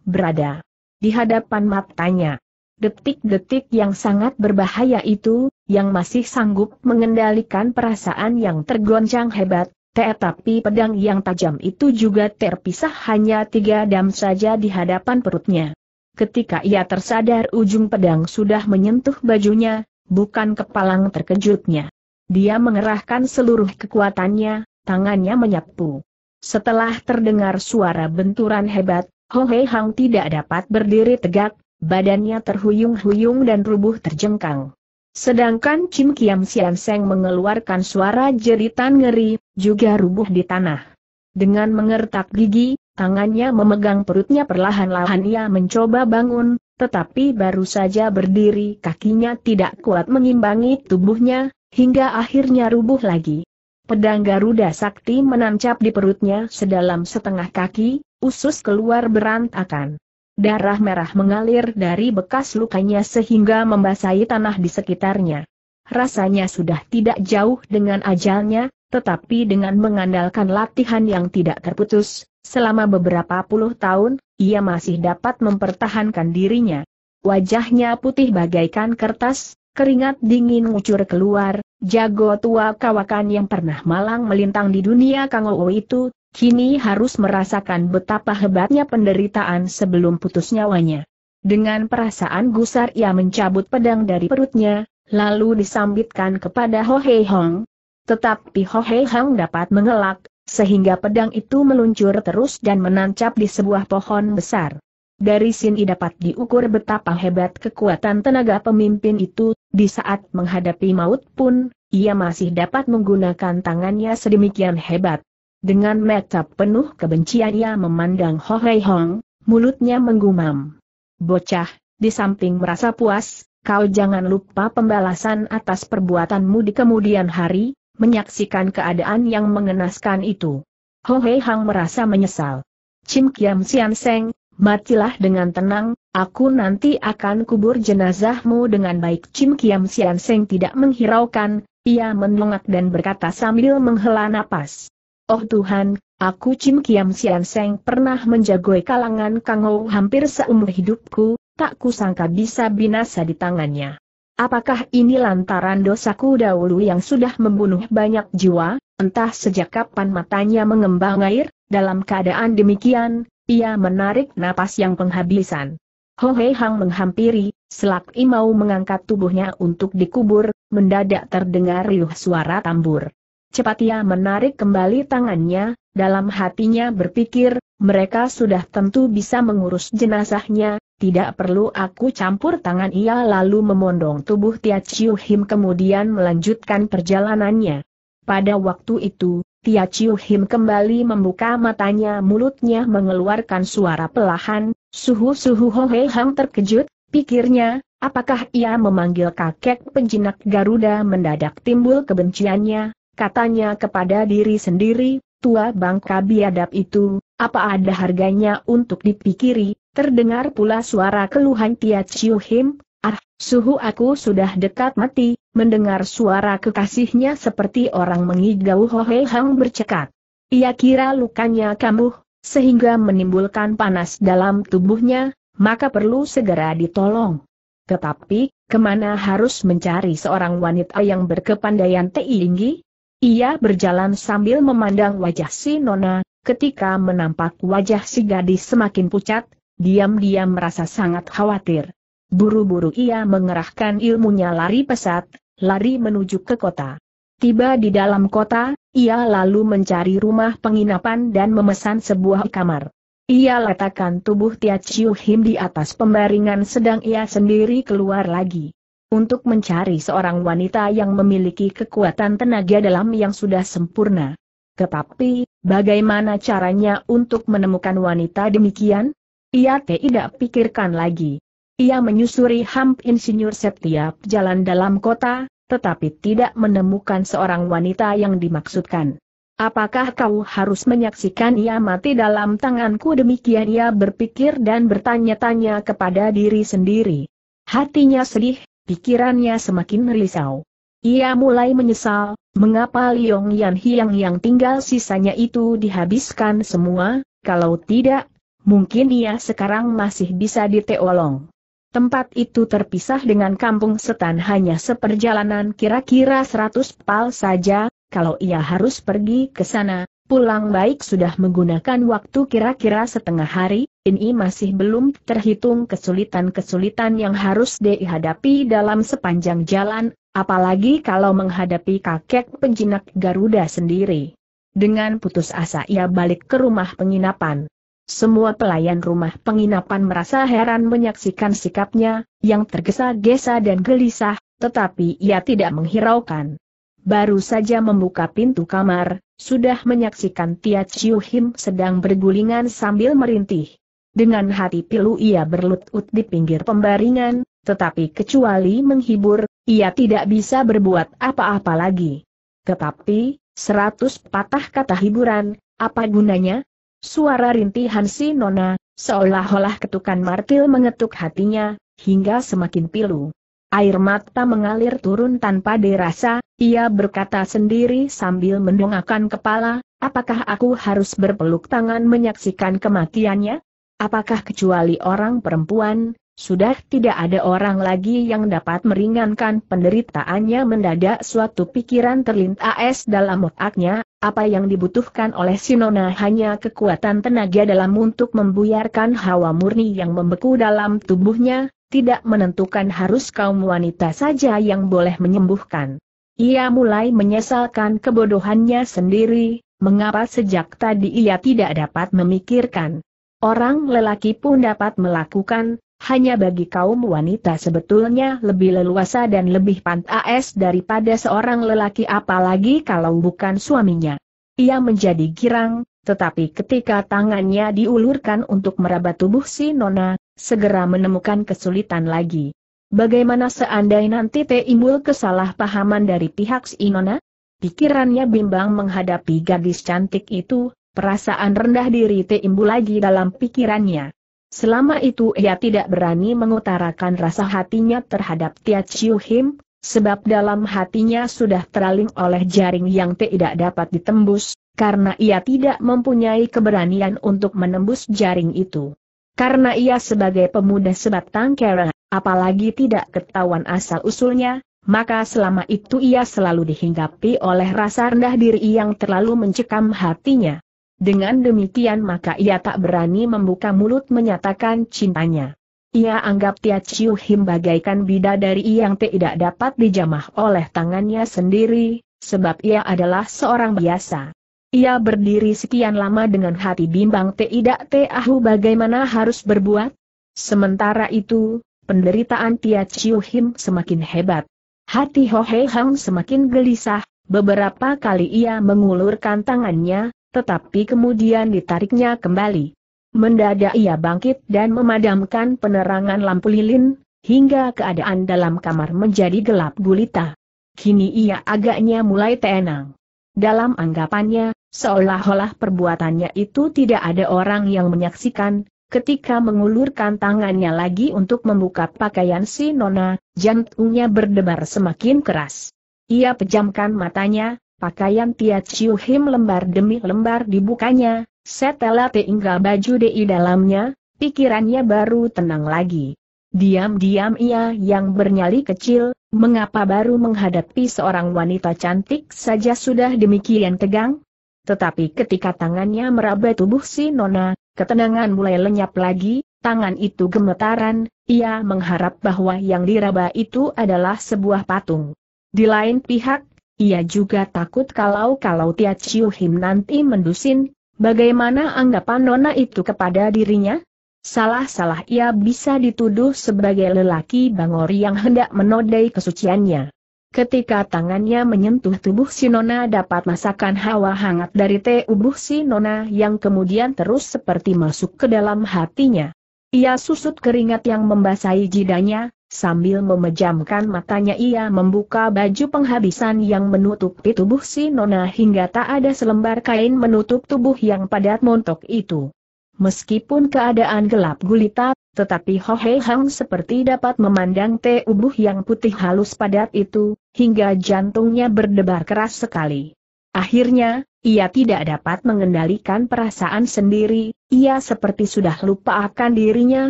Berada. Di hadapan matanya. Detik-detik yang sangat berbahaya itu, yang masih sanggup mengendalikan perasaan yang tergoncang hebat, tetapi pedang yang tajam itu juga terpisah hanya tiga dam saja di hadapan perutnya. Ketika ia tersadar ujung pedang sudah menyentuh bajunya, bukan kepalang terkejutnya. Dia mengerahkan seluruh kekuatannya, tangannya menyapu. Setelah terdengar suara benturan hebat, Ho Hei Hang tidak dapat berdiri tegak, badannya terhuyung-huyung dan rubuh terjengkang. Sedangkan Kim Kiam Sian Seng mengeluarkan suara jeritan ngeri, juga rubuh di tanah. Dengan mengertak gigi, tangannya memegang perutnya perlahan-lahan ia mencoba bangun, tetapi baru saja berdiri kakinya tidak kuat mengimbangi tubuhnya, hingga akhirnya rubuh lagi. Pedang Garuda Sakti menancap di perutnya sedalam setengah kaki, usus keluar berantakan. Darah merah mengalir dari bekas lukanya sehingga membasahi tanah di sekitarnya. Rasanya sudah tidak jauh dengan ajalnya, tetapi dengan mengandalkan latihan yang tidak terputus, selama beberapa puluh tahun, ia masih dapat mempertahankan dirinya. Wajahnya putih bagaikan kertas, keringat dingin ngucur keluar, jago tua kawakan yang pernah malang melintang di dunia Kang itu, kini harus merasakan betapa hebatnya penderitaan sebelum putus nyawanya. Dengan perasaan gusar ia mencabut pedang dari perutnya, lalu disambitkan kepada Ho Hei Hong. Tetapi Ho Hei Hong dapat mengelak, sehingga pedang itu meluncur terus dan menancap di sebuah pohon besar. Dari sini dapat diukur betapa hebat kekuatan tenaga pemimpin itu, di saat menghadapi maut pun, ia masih dapat menggunakan tangannya sedemikian hebat. Dengan mata penuh kebencian ia memandang Ho Hei Hong, mulutnya menggumam. Bocah, di samping merasa puas, kau jangan lupa pembalasan atas perbuatanmu di kemudian hari, menyaksikan keadaan yang mengenaskan itu. Ho Hei Hong merasa menyesal. Chim Kiam Sian Seng, matilah dengan tenang, aku nanti akan kubur jenazahmu dengan baik. Chim Kiam Sian Seng tidak menghiraukan, ia menungak dan berkata sambil menghela napas. Oh Tuhan, aku Cim Kiam Sian Seng pernah menjagoi kalangan Kangou hampir seumur hidupku, tak kusangka bisa binasa di tangannya. Apakah ini lantaran dosaku dahulu yang sudah membunuh banyak jiwa, entah sejak kapan matanya mengembang air, dalam keadaan demikian, ia menarik napas yang penghabisan. Ho Hei Hang menghampiri, selak imau mengangkat tubuhnya untuk dikubur, mendadak terdengar riuh suara tambur. Cepat ia menarik kembali tangannya, dalam hatinya berpikir, mereka sudah tentu bisa mengurus jenazahnya, tidak perlu aku campur tangan ia lalu memondong tubuh Tia Chiu Him kemudian melanjutkan perjalanannya. Pada waktu itu, Tia Chiu Him kembali membuka matanya mulutnya mengeluarkan suara pelahan, suhu-suhu Hohe Hang terkejut, pikirnya, apakah ia memanggil kakek penjinak Garuda mendadak timbul kebenciannya, Katanya kepada diri sendiri, tua bangka biadab itu, apa ada harganya untuk dipikiri, terdengar pula suara keluhan Tia Chiu Him, ah, suhu aku sudah dekat mati, mendengar suara kekasihnya seperti orang mengigau Hohe Hang bercekat. Ia kira lukanya kambuh, sehingga menimbulkan panas dalam tubuhnya, maka perlu segera ditolong. Tetapi, kemana harus mencari seorang wanita yang berkepandaian tinggi? Ia berjalan sambil memandang wajah si Nona, ketika menampak wajah si gadis semakin pucat, diam-diam merasa sangat khawatir. Buru-buru ia mengerahkan ilmunya lari pesat, lari menuju ke kota. Tiba di dalam kota, ia lalu mencari rumah penginapan dan memesan sebuah kamar. Ia letakkan tubuh Tia Chiu Him di atas pembaringan sedang ia sendiri keluar lagi untuk mencari seorang wanita yang memiliki kekuatan tenaga dalam yang sudah sempurna. Tetapi, bagaimana caranya untuk menemukan wanita demikian? Ia tidak pikirkan lagi. Ia menyusuri Hamp Insinyur setiap jalan dalam kota, tetapi tidak menemukan seorang wanita yang dimaksudkan. Apakah kau harus menyaksikan ia mati dalam tanganku demikian ia berpikir dan bertanya-tanya kepada diri sendiri. Hatinya sedih, pikirannya semakin merisau. Ia mulai menyesal, mengapa Liong Yan Hiang yang tinggal sisanya itu dihabiskan semua, kalau tidak, mungkin ia sekarang masih bisa diteolong. Tempat itu terpisah dengan kampung setan hanya seperjalanan kira-kira seratus pal saja, kalau ia harus pergi ke sana, Pulang baik sudah menggunakan waktu kira-kira setengah hari, ini masih belum terhitung kesulitan-kesulitan yang harus dihadapi dalam sepanjang jalan, apalagi kalau menghadapi kakek penjinak Garuda sendiri. Dengan putus asa ia balik ke rumah penginapan. Semua pelayan rumah penginapan merasa heran menyaksikan sikapnya, yang tergesa-gesa dan gelisah, tetapi ia tidak menghiraukan. Baru saja membuka pintu kamar, sudah menyaksikan Tia Chiu Him sedang bergulingan sambil merintih. Dengan hati pilu ia berlutut di pinggir pembaringan, tetapi kecuali menghibur, ia tidak bisa berbuat apa-apa lagi. Tetapi, seratus patah kata hiburan, apa gunanya? Suara rintihan si Nona, seolah-olah ketukan martil mengetuk hatinya, hingga semakin pilu. Air mata mengalir turun tanpa dirasa, ia berkata sendiri sambil mendongakkan kepala, apakah aku harus berpeluk tangan menyaksikan kematiannya? Apakah kecuali orang perempuan, sudah tidak ada orang lagi yang dapat meringankan penderitaannya mendadak suatu pikiran terlintas dalam otaknya, apa yang dibutuhkan oleh Sinona hanya kekuatan tenaga dalam untuk membuyarkan hawa murni yang membeku dalam tubuhnya, tidak menentukan harus kaum wanita saja yang boleh menyembuhkan. Ia mulai menyesalkan kebodohannya sendiri, mengapa sejak tadi ia tidak dapat memikirkan. Orang lelaki pun dapat melakukan, hanya bagi kaum wanita sebetulnya lebih leluasa dan lebih pantas daripada seorang lelaki apalagi kalau bukan suaminya. Ia menjadi girang, tetapi ketika tangannya diulurkan untuk meraba tubuh si Nona, segera menemukan kesulitan lagi. Bagaimana seandainya nanti timbul kesalahpahaman dari pihak Sinona? Pikirannya bimbang menghadapi gadis cantik itu, perasaan rendah diri timbul lagi dalam pikirannya. Selama itu ia tidak berani mengutarakan rasa hatinya terhadap Tia Chiu Him, sebab dalam hatinya sudah teraling oleh jaring yang tidak dapat ditembus, karena ia tidak mempunyai keberanian untuk menembus jaring itu. Karena ia sebagai pemuda sebatang kara, apalagi tidak ketahuan asal-usulnya, maka selama itu ia selalu dihinggapi oleh rasa rendah diri yang terlalu mencekam hatinya. Dengan demikian maka ia tak berani membuka mulut menyatakan cintanya. Ia anggap Tia Chiu Him bagaikan bidadari yang tidak dapat dijamah oleh tangannya sendiri, sebab ia adalah seorang biasa. Ia berdiri sekian lama dengan hati bimbang tidak tahu bagaimana harus berbuat. Sementara itu, penderitaan Tia Chiu Him semakin hebat. Hati Ho Hei Hang semakin gelisah, beberapa kali ia mengulurkan tangannya, tetapi kemudian ditariknya kembali. Mendadak ia bangkit dan memadamkan penerangan lampu lilin, hingga keadaan dalam kamar menjadi gelap gulita. Kini ia agaknya mulai tenang. Dalam anggapannya, seolah-olah perbuatannya itu tidak ada orang yang menyaksikan, ketika mengulurkan tangannya lagi untuk membuka pakaian si Nona, jantungnya berdebar semakin keras. Ia pejamkan matanya, pakaian Tia Chiu Him lembar demi lembar dibukanya, Setelah tinggal baju di dalamnya, pikirannya baru tenang lagi. Diam-diam ia yang bernyali kecil, mengapa baru menghadapi seorang wanita cantik saja sudah demikian tegang? Tetapi ketika tangannya meraba tubuh si Nona, ketenangan mulai lenyap lagi, tangan itu gemetaran, ia mengharap bahwa yang diraba itu adalah sebuah patung. Di lain pihak, ia juga takut kalau-kalau Tia Chiu Him nanti mendusin, bagaimana anggapan Nona itu kepada dirinya? salah-salah ia bisa dituduh sebagai lelaki bangor yang hendak menodai kesuciannya. Ketika tangannya menyentuh tubuh Sinona dapat masakan hawa hangat dari tubuh Sinona yang kemudian terus seperti masuk ke dalam hatinya. Ia susut keringat yang membasahi jidanya, sambil memejamkan matanya ia membuka baju penghabisan yang menutupi tubuh Sinona hingga tak ada selembar kain menutup tubuh yang padat montok itu. Meskipun keadaan gelap gulita, tetapi Ho Hei Hang seperti dapat memandang teh ubuh yang putih halus padat itu, hingga jantungnya berdebar keras sekali. Akhirnya, ia tidak dapat mengendalikan perasaan sendiri, ia seperti sudah lupa akan dirinya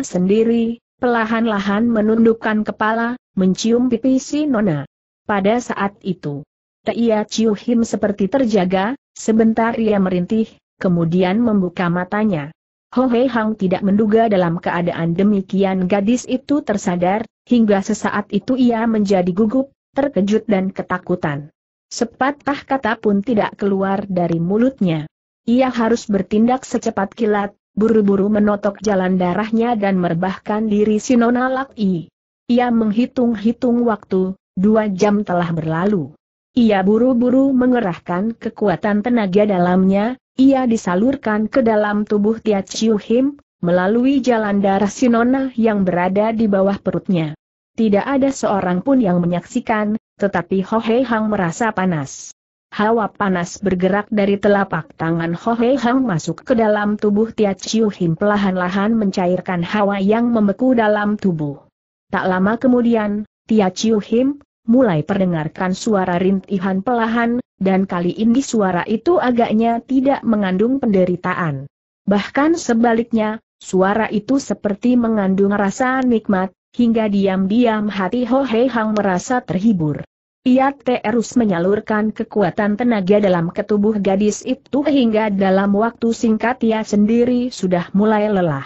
sendiri, pelahan-lahan menundukkan kepala, mencium pipi si Nona. Pada saat itu, Teia Chiu Him seperti terjaga, sebentar ia merintih, kemudian membuka matanya. Ho Hei Hang tidak menduga dalam keadaan demikian gadis itu tersadar, hingga sesaat itu ia menjadi gugup, terkejut dan ketakutan. Sepatah kata pun tidak keluar dari mulutnya. Ia harus bertindak secepat kilat, buru-buru menotok jalan darahnya dan merebahkan diri Sinona Laki. Ia menghitung-hitung waktu, dua jam telah berlalu. Ia buru-buru mengerahkan kekuatan tenaga dalamnya, ia disalurkan ke dalam tubuh Tia Chiu Him, melalui jalan darah Sinona yang berada di bawah perutnya. Tidak ada seorang pun yang menyaksikan, tetapi Ho Hei Hang merasa panas. Hawa panas bergerak dari telapak tangan Ho Hei Hang masuk ke dalam tubuh Tia Chiu Him pelahan lahan mencairkan hawa yang membeku dalam tubuh. Tak lama kemudian, Tia Chiu Him mulai perdengarkan suara rintihan pelahan, dan kali ini suara itu agaknya tidak mengandung penderitaan. Bahkan sebaliknya, suara itu seperti mengandung rasa nikmat, hingga diam-diam hati Ho Hei Hang merasa terhibur. Ia terus menyalurkan kekuatan tenaga dalam ketubuh gadis itu hingga dalam waktu singkat ia sendiri sudah mulai lelah.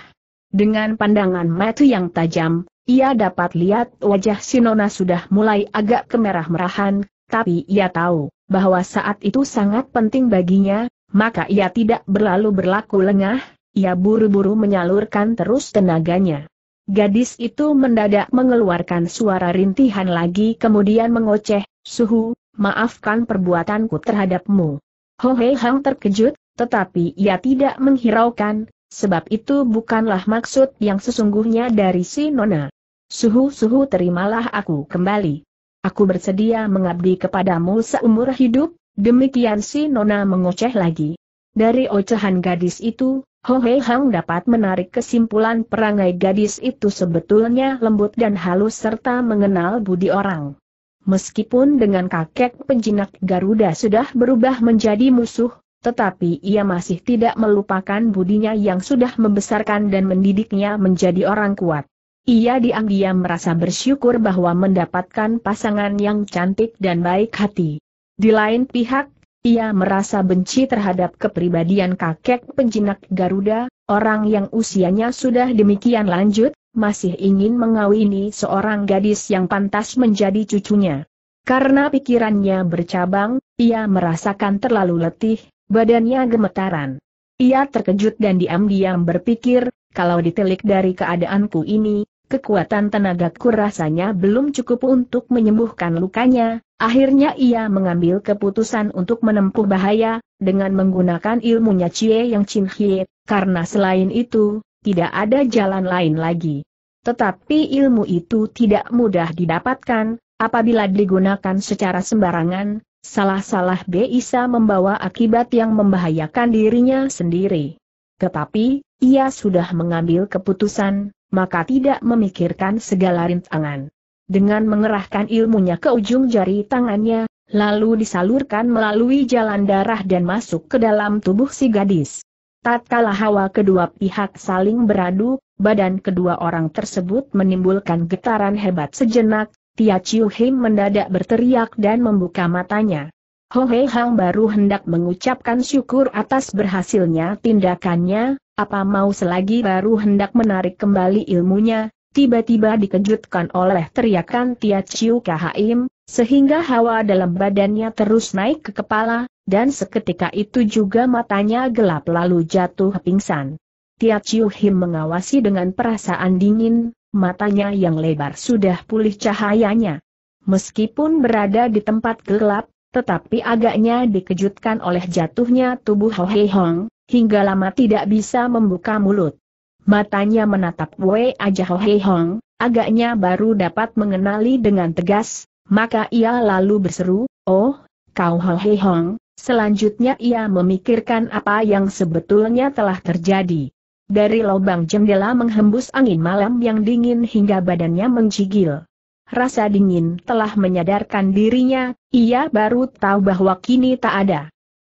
Dengan pandangan mata yang tajam, ia dapat lihat wajah Sinona sudah mulai agak kemerah-merahan, tapi ia tahu, bahwa saat itu sangat penting baginya, maka ia tidak berlalu berlaku lengah, ia buru-buru menyalurkan terus tenaganya. Gadis itu mendadak mengeluarkan suara rintihan lagi kemudian mengoceh, Suhu, maafkan perbuatanku terhadapmu. Ho Hei Hang terkejut, tetapi ia tidak menghiraukan, sebab itu bukanlah maksud yang sesungguhnya dari si Nona. Suhu-suhu terimalah aku kembali. Aku bersedia mengabdi kepadamu seumur hidup, demikian si Nona mengoceh lagi. Dari ocehan gadis itu, Ho Hei Hang dapat menarik kesimpulan perangai gadis itu sebetulnya lembut dan halus serta mengenal budi orang. Meskipun dengan kakek penjinak Garuda sudah berubah menjadi musuh, tetapi ia masih tidak melupakan budinya yang sudah membesarkan dan mendidiknya menjadi orang kuat. Ia diam-diam merasa bersyukur bahwa mendapatkan pasangan yang cantik dan baik hati. Di lain pihak, ia merasa benci terhadap kepribadian kakek penjinak Garuda, orang yang usianya sudah demikian lanjut, masih ingin mengawini seorang gadis yang pantas menjadi cucunya. Karena pikirannya bercabang, ia merasakan terlalu letih, badannya gemetaran. Ia terkejut dan diam-diam berpikir, kalau ditelik dari keadaanku ini, kekuatan tenaga kurasanya belum cukup untuk menyembuhkan lukanya, akhirnya ia mengambil keputusan untuk menempuh bahaya, dengan menggunakan ilmunya Cie yang Chin Hie, karena selain itu, tidak ada jalan lain lagi. Tetapi ilmu itu tidak mudah didapatkan, apabila digunakan secara sembarangan, salah-salah bisa membawa akibat yang membahayakan dirinya sendiri. Tetapi, ia sudah mengambil keputusan, maka tidak memikirkan segala rintangan. Dengan mengerahkan ilmunya ke ujung jari tangannya, lalu disalurkan melalui jalan darah dan masuk ke dalam tubuh si gadis. Tatkala hawa kedua pihak saling beradu, badan kedua orang tersebut menimbulkan getaran hebat sejenak, Tia Chiu Him mendadak berteriak dan membuka matanya. Ho Hei Hang baru hendak mengucapkan syukur atas berhasilnya tindakannya, apa mau selagi baru hendak menarik kembali ilmunya, tiba-tiba dikejutkan oleh teriakan Tia Chiu Kahaim, sehingga hawa dalam badannya terus naik ke kepala, dan seketika itu juga matanya gelap lalu jatuh pingsan. Tia Chiu Him mengawasi dengan perasaan dingin, matanya yang lebar sudah pulih cahayanya. Meskipun berada di tempat gelap, tetapi agaknya dikejutkan oleh jatuhnya tubuh Ho Hei Hong, hingga lama tidak bisa membuka mulut. Matanya menatap Wei Aja Ho Hei Hong, agaknya baru dapat mengenali dengan tegas, maka ia lalu berseru, Oh, kau Ho Hei Hong, Selanjutnya ia memikirkan apa yang sebetulnya telah terjadi. Dari lubang jendela menghembus angin malam yang dingin hingga badannya menggigil rasa dingin telah menyadarkan dirinya, ia baru tahu bahwa kini tak ada.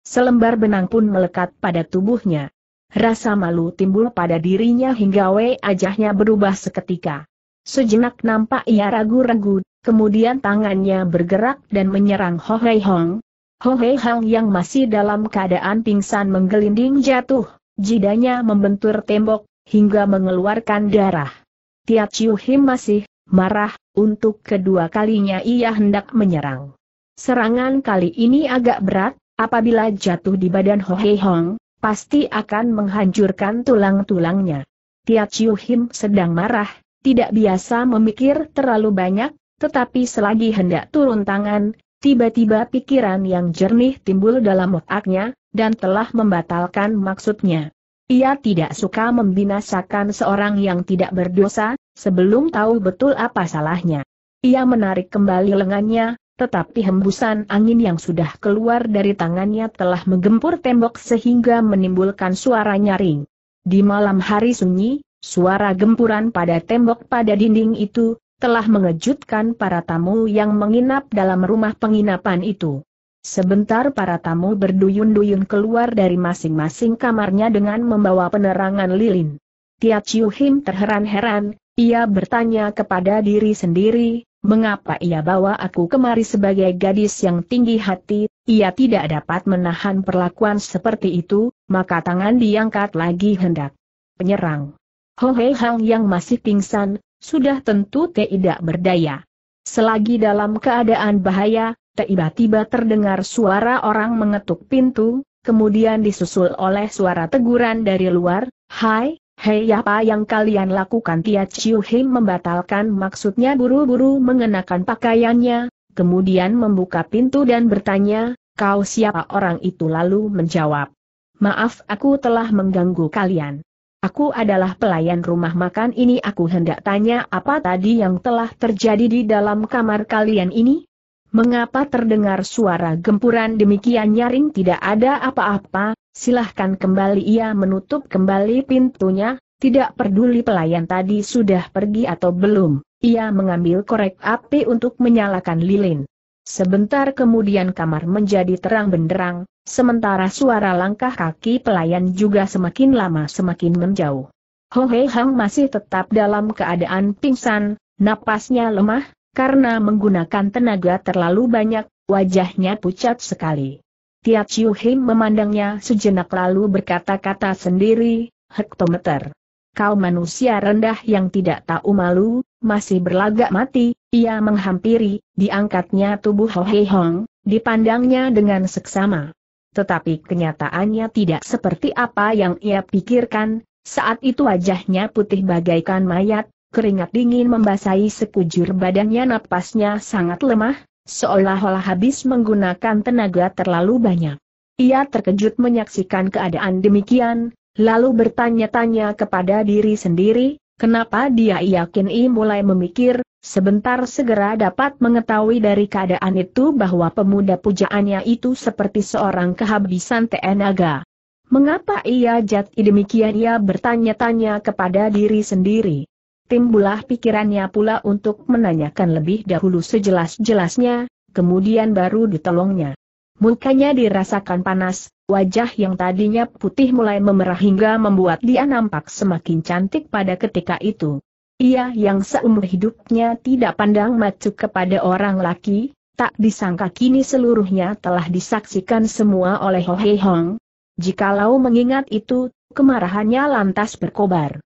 Selembar benang pun melekat pada tubuhnya. Rasa malu timbul pada dirinya hingga wajahnya berubah seketika. Sejenak nampak ia ragu-ragu, kemudian tangannya bergerak dan menyerang Ho Hei Hong. Ho Hei Hong yang masih dalam keadaan pingsan menggelinding jatuh, jidanya membentur tembok, hingga mengeluarkan darah. Tia Chiu Him masih marah, untuk kedua kalinya ia hendak menyerang. Serangan kali ini agak berat, apabila jatuh di badan Ho Hei Hong, pasti akan menghancurkan tulang-tulangnya. Tia Chiu Him sedang marah, tidak biasa memikir terlalu banyak, tetapi selagi hendak turun tangan, tiba-tiba pikiran yang jernih timbul dalam otaknya, dan telah membatalkan maksudnya. Ia tidak suka membinasakan seorang yang tidak berdosa, sebelum tahu betul apa salahnya. Ia menarik kembali lengannya, tetapi hembusan angin yang sudah keluar dari tangannya telah menggempur tembok sehingga menimbulkan suara nyaring. Di malam hari sunyi, suara gempuran pada tembok pada dinding itu, telah mengejutkan para tamu yang menginap dalam rumah penginapan itu. Sebentar para tamu berduyun-duyun keluar dari masing-masing kamarnya dengan membawa penerangan lilin. Tia Chiu Him terheran-heran, ia bertanya kepada diri sendiri, mengapa ia bawa aku kemari sebagai gadis yang tinggi hati, ia tidak dapat menahan perlakuan seperti itu, maka tangan diangkat lagi hendak penyerang. Hei Hang yang masih pingsan, sudah tentu tidak berdaya. Selagi dalam keadaan bahaya, tiba-tiba terdengar suara orang mengetuk pintu, kemudian disusul oleh suara teguran dari luar, Hai, Hei apa yang kalian lakukan Tia Chiu Hei membatalkan maksudnya buru-buru mengenakan pakaiannya, kemudian membuka pintu dan bertanya, kau siapa orang itu lalu menjawab. Maaf aku telah mengganggu kalian. Aku adalah pelayan rumah makan ini aku hendak tanya apa tadi yang telah terjadi di dalam kamar kalian ini? Mengapa terdengar suara gempuran demikian nyaring tidak ada apa-apa, silahkan kembali ia menutup kembali pintunya, tidak peduli pelayan tadi sudah pergi atau belum, ia mengambil korek api untuk menyalakan lilin. Sebentar kemudian kamar menjadi terang benderang, sementara suara langkah kaki pelayan juga semakin lama semakin menjauh. Ho Hei Hang masih tetap dalam keadaan pingsan, napasnya lemah, karena menggunakan tenaga terlalu banyak, wajahnya pucat sekali. Tia Chiu Him memandangnya sejenak lalu berkata-kata sendiri, hektometer. Kau manusia rendah yang tidak tahu malu, masih berlagak mati, ia menghampiri, diangkatnya tubuh Ho Hei Hong, dipandangnya dengan seksama. Tetapi kenyataannya tidak seperti apa yang ia pikirkan, saat itu wajahnya putih bagaikan mayat, keringat dingin membasahi sekujur badannya napasnya sangat lemah, seolah-olah habis menggunakan tenaga terlalu banyak. Ia terkejut menyaksikan keadaan demikian, lalu bertanya-tanya kepada diri sendiri, kenapa dia yakin Ia mulai memikir, sebentar segera dapat mengetahui dari keadaan itu bahwa pemuda pujaannya itu seperti seorang kehabisan tenaga. Mengapa ia jati demikian ia bertanya-tanya kepada diri sendiri timbulah pikirannya pula untuk menanyakan lebih dahulu sejelas-jelasnya, kemudian baru ditolongnya. Mukanya dirasakan panas, wajah yang tadinya putih mulai memerah hingga membuat dia nampak semakin cantik pada ketika itu. Ia yang seumur hidupnya tidak pandang macu kepada orang laki, tak disangka kini seluruhnya telah disaksikan semua oleh Ho Hei Hong. Jikalau mengingat itu, kemarahannya lantas berkobar.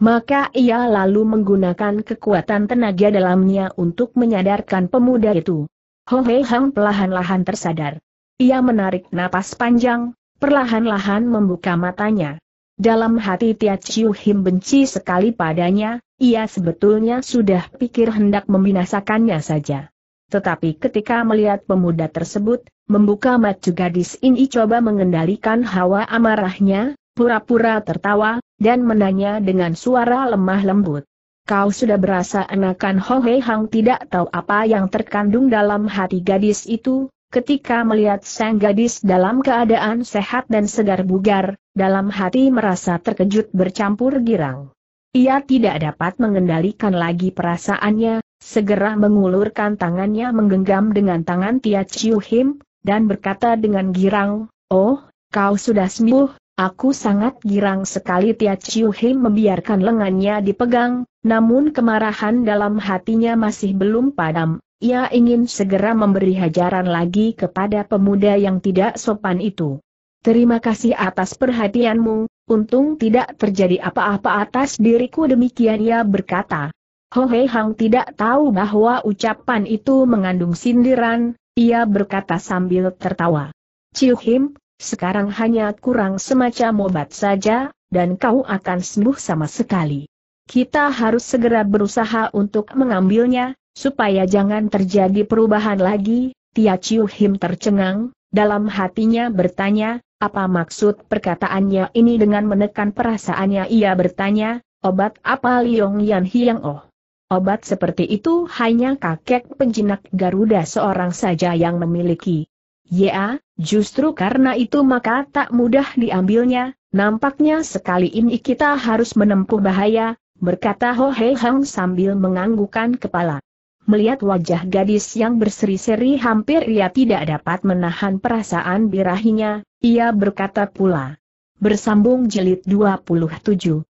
Maka ia lalu menggunakan kekuatan tenaga dalamnya untuk menyadarkan pemuda itu. Ho Hei Hang perlahan-lahan tersadar. Ia menarik napas panjang, perlahan-lahan membuka matanya. Dalam hati Tia Chiu Him benci sekali padanya, ia sebetulnya sudah pikir hendak membinasakannya saja. Tetapi ketika melihat pemuda tersebut, membuka mata gadis ini coba mengendalikan hawa amarahnya, pura-pura tertawa, dan menanya dengan suara lemah lembut. Kau sudah berasa enakan Ho Hei Hang tidak tahu apa yang terkandung dalam hati gadis itu, ketika melihat sang gadis dalam keadaan sehat dan segar bugar, dalam hati merasa terkejut bercampur girang. Ia tidak dapat mengendalikan lagi perasaannya, segera mengulurkan tangannya menggenggam dengan tangan Tia Chiu Him, dan berkata dengan girang, Oh, kau sudah sembuh, Aku sangat girang sekali Tia Chiu Hei membiarkan lengannya dipegang, namun kemarahan dalam hatinya masih belum padam. Ia ingin segera memberi hajaran lagi kepada pemuda yang tidak sopan itu. Terima kasih atas perhatianmu, untung tidak terjadi apa-apa atas diriku demikian ia berkata. Ho Hei Hang tidak tahu bahwa ucapan itu mengandung sindiran, ia berkata sambil tertawa. Chiu Him, sekarang hanya kurang semacam obat saja, dan kau akan sembuh sama sekali. Kita harus segera berusaha untuk mengambilnya, supaya jangan terjadi perubahan lagi, Tia Chiu Him tercengang, dalam hatinya bertanya, apa maksud perkataannya ini dengan menekan perasaannya ia bertanya, obat apa Liong Yan Hiang Oh? Obat seperti itu hanya kakek penjinak Garuda seorang saja yang memiliki. Ya, justru karena itu maka tak mudah diambilnya, nampaknya sekali ini kita harus menempuh bahaya, berkata Ho Hei Hang sambil menganggukan kepala. Melihat wajah gadis yang berseri-seri hampir ia tidak dapat menahan perasaan birahinya, ia berkata pula. Bersambung jilid 27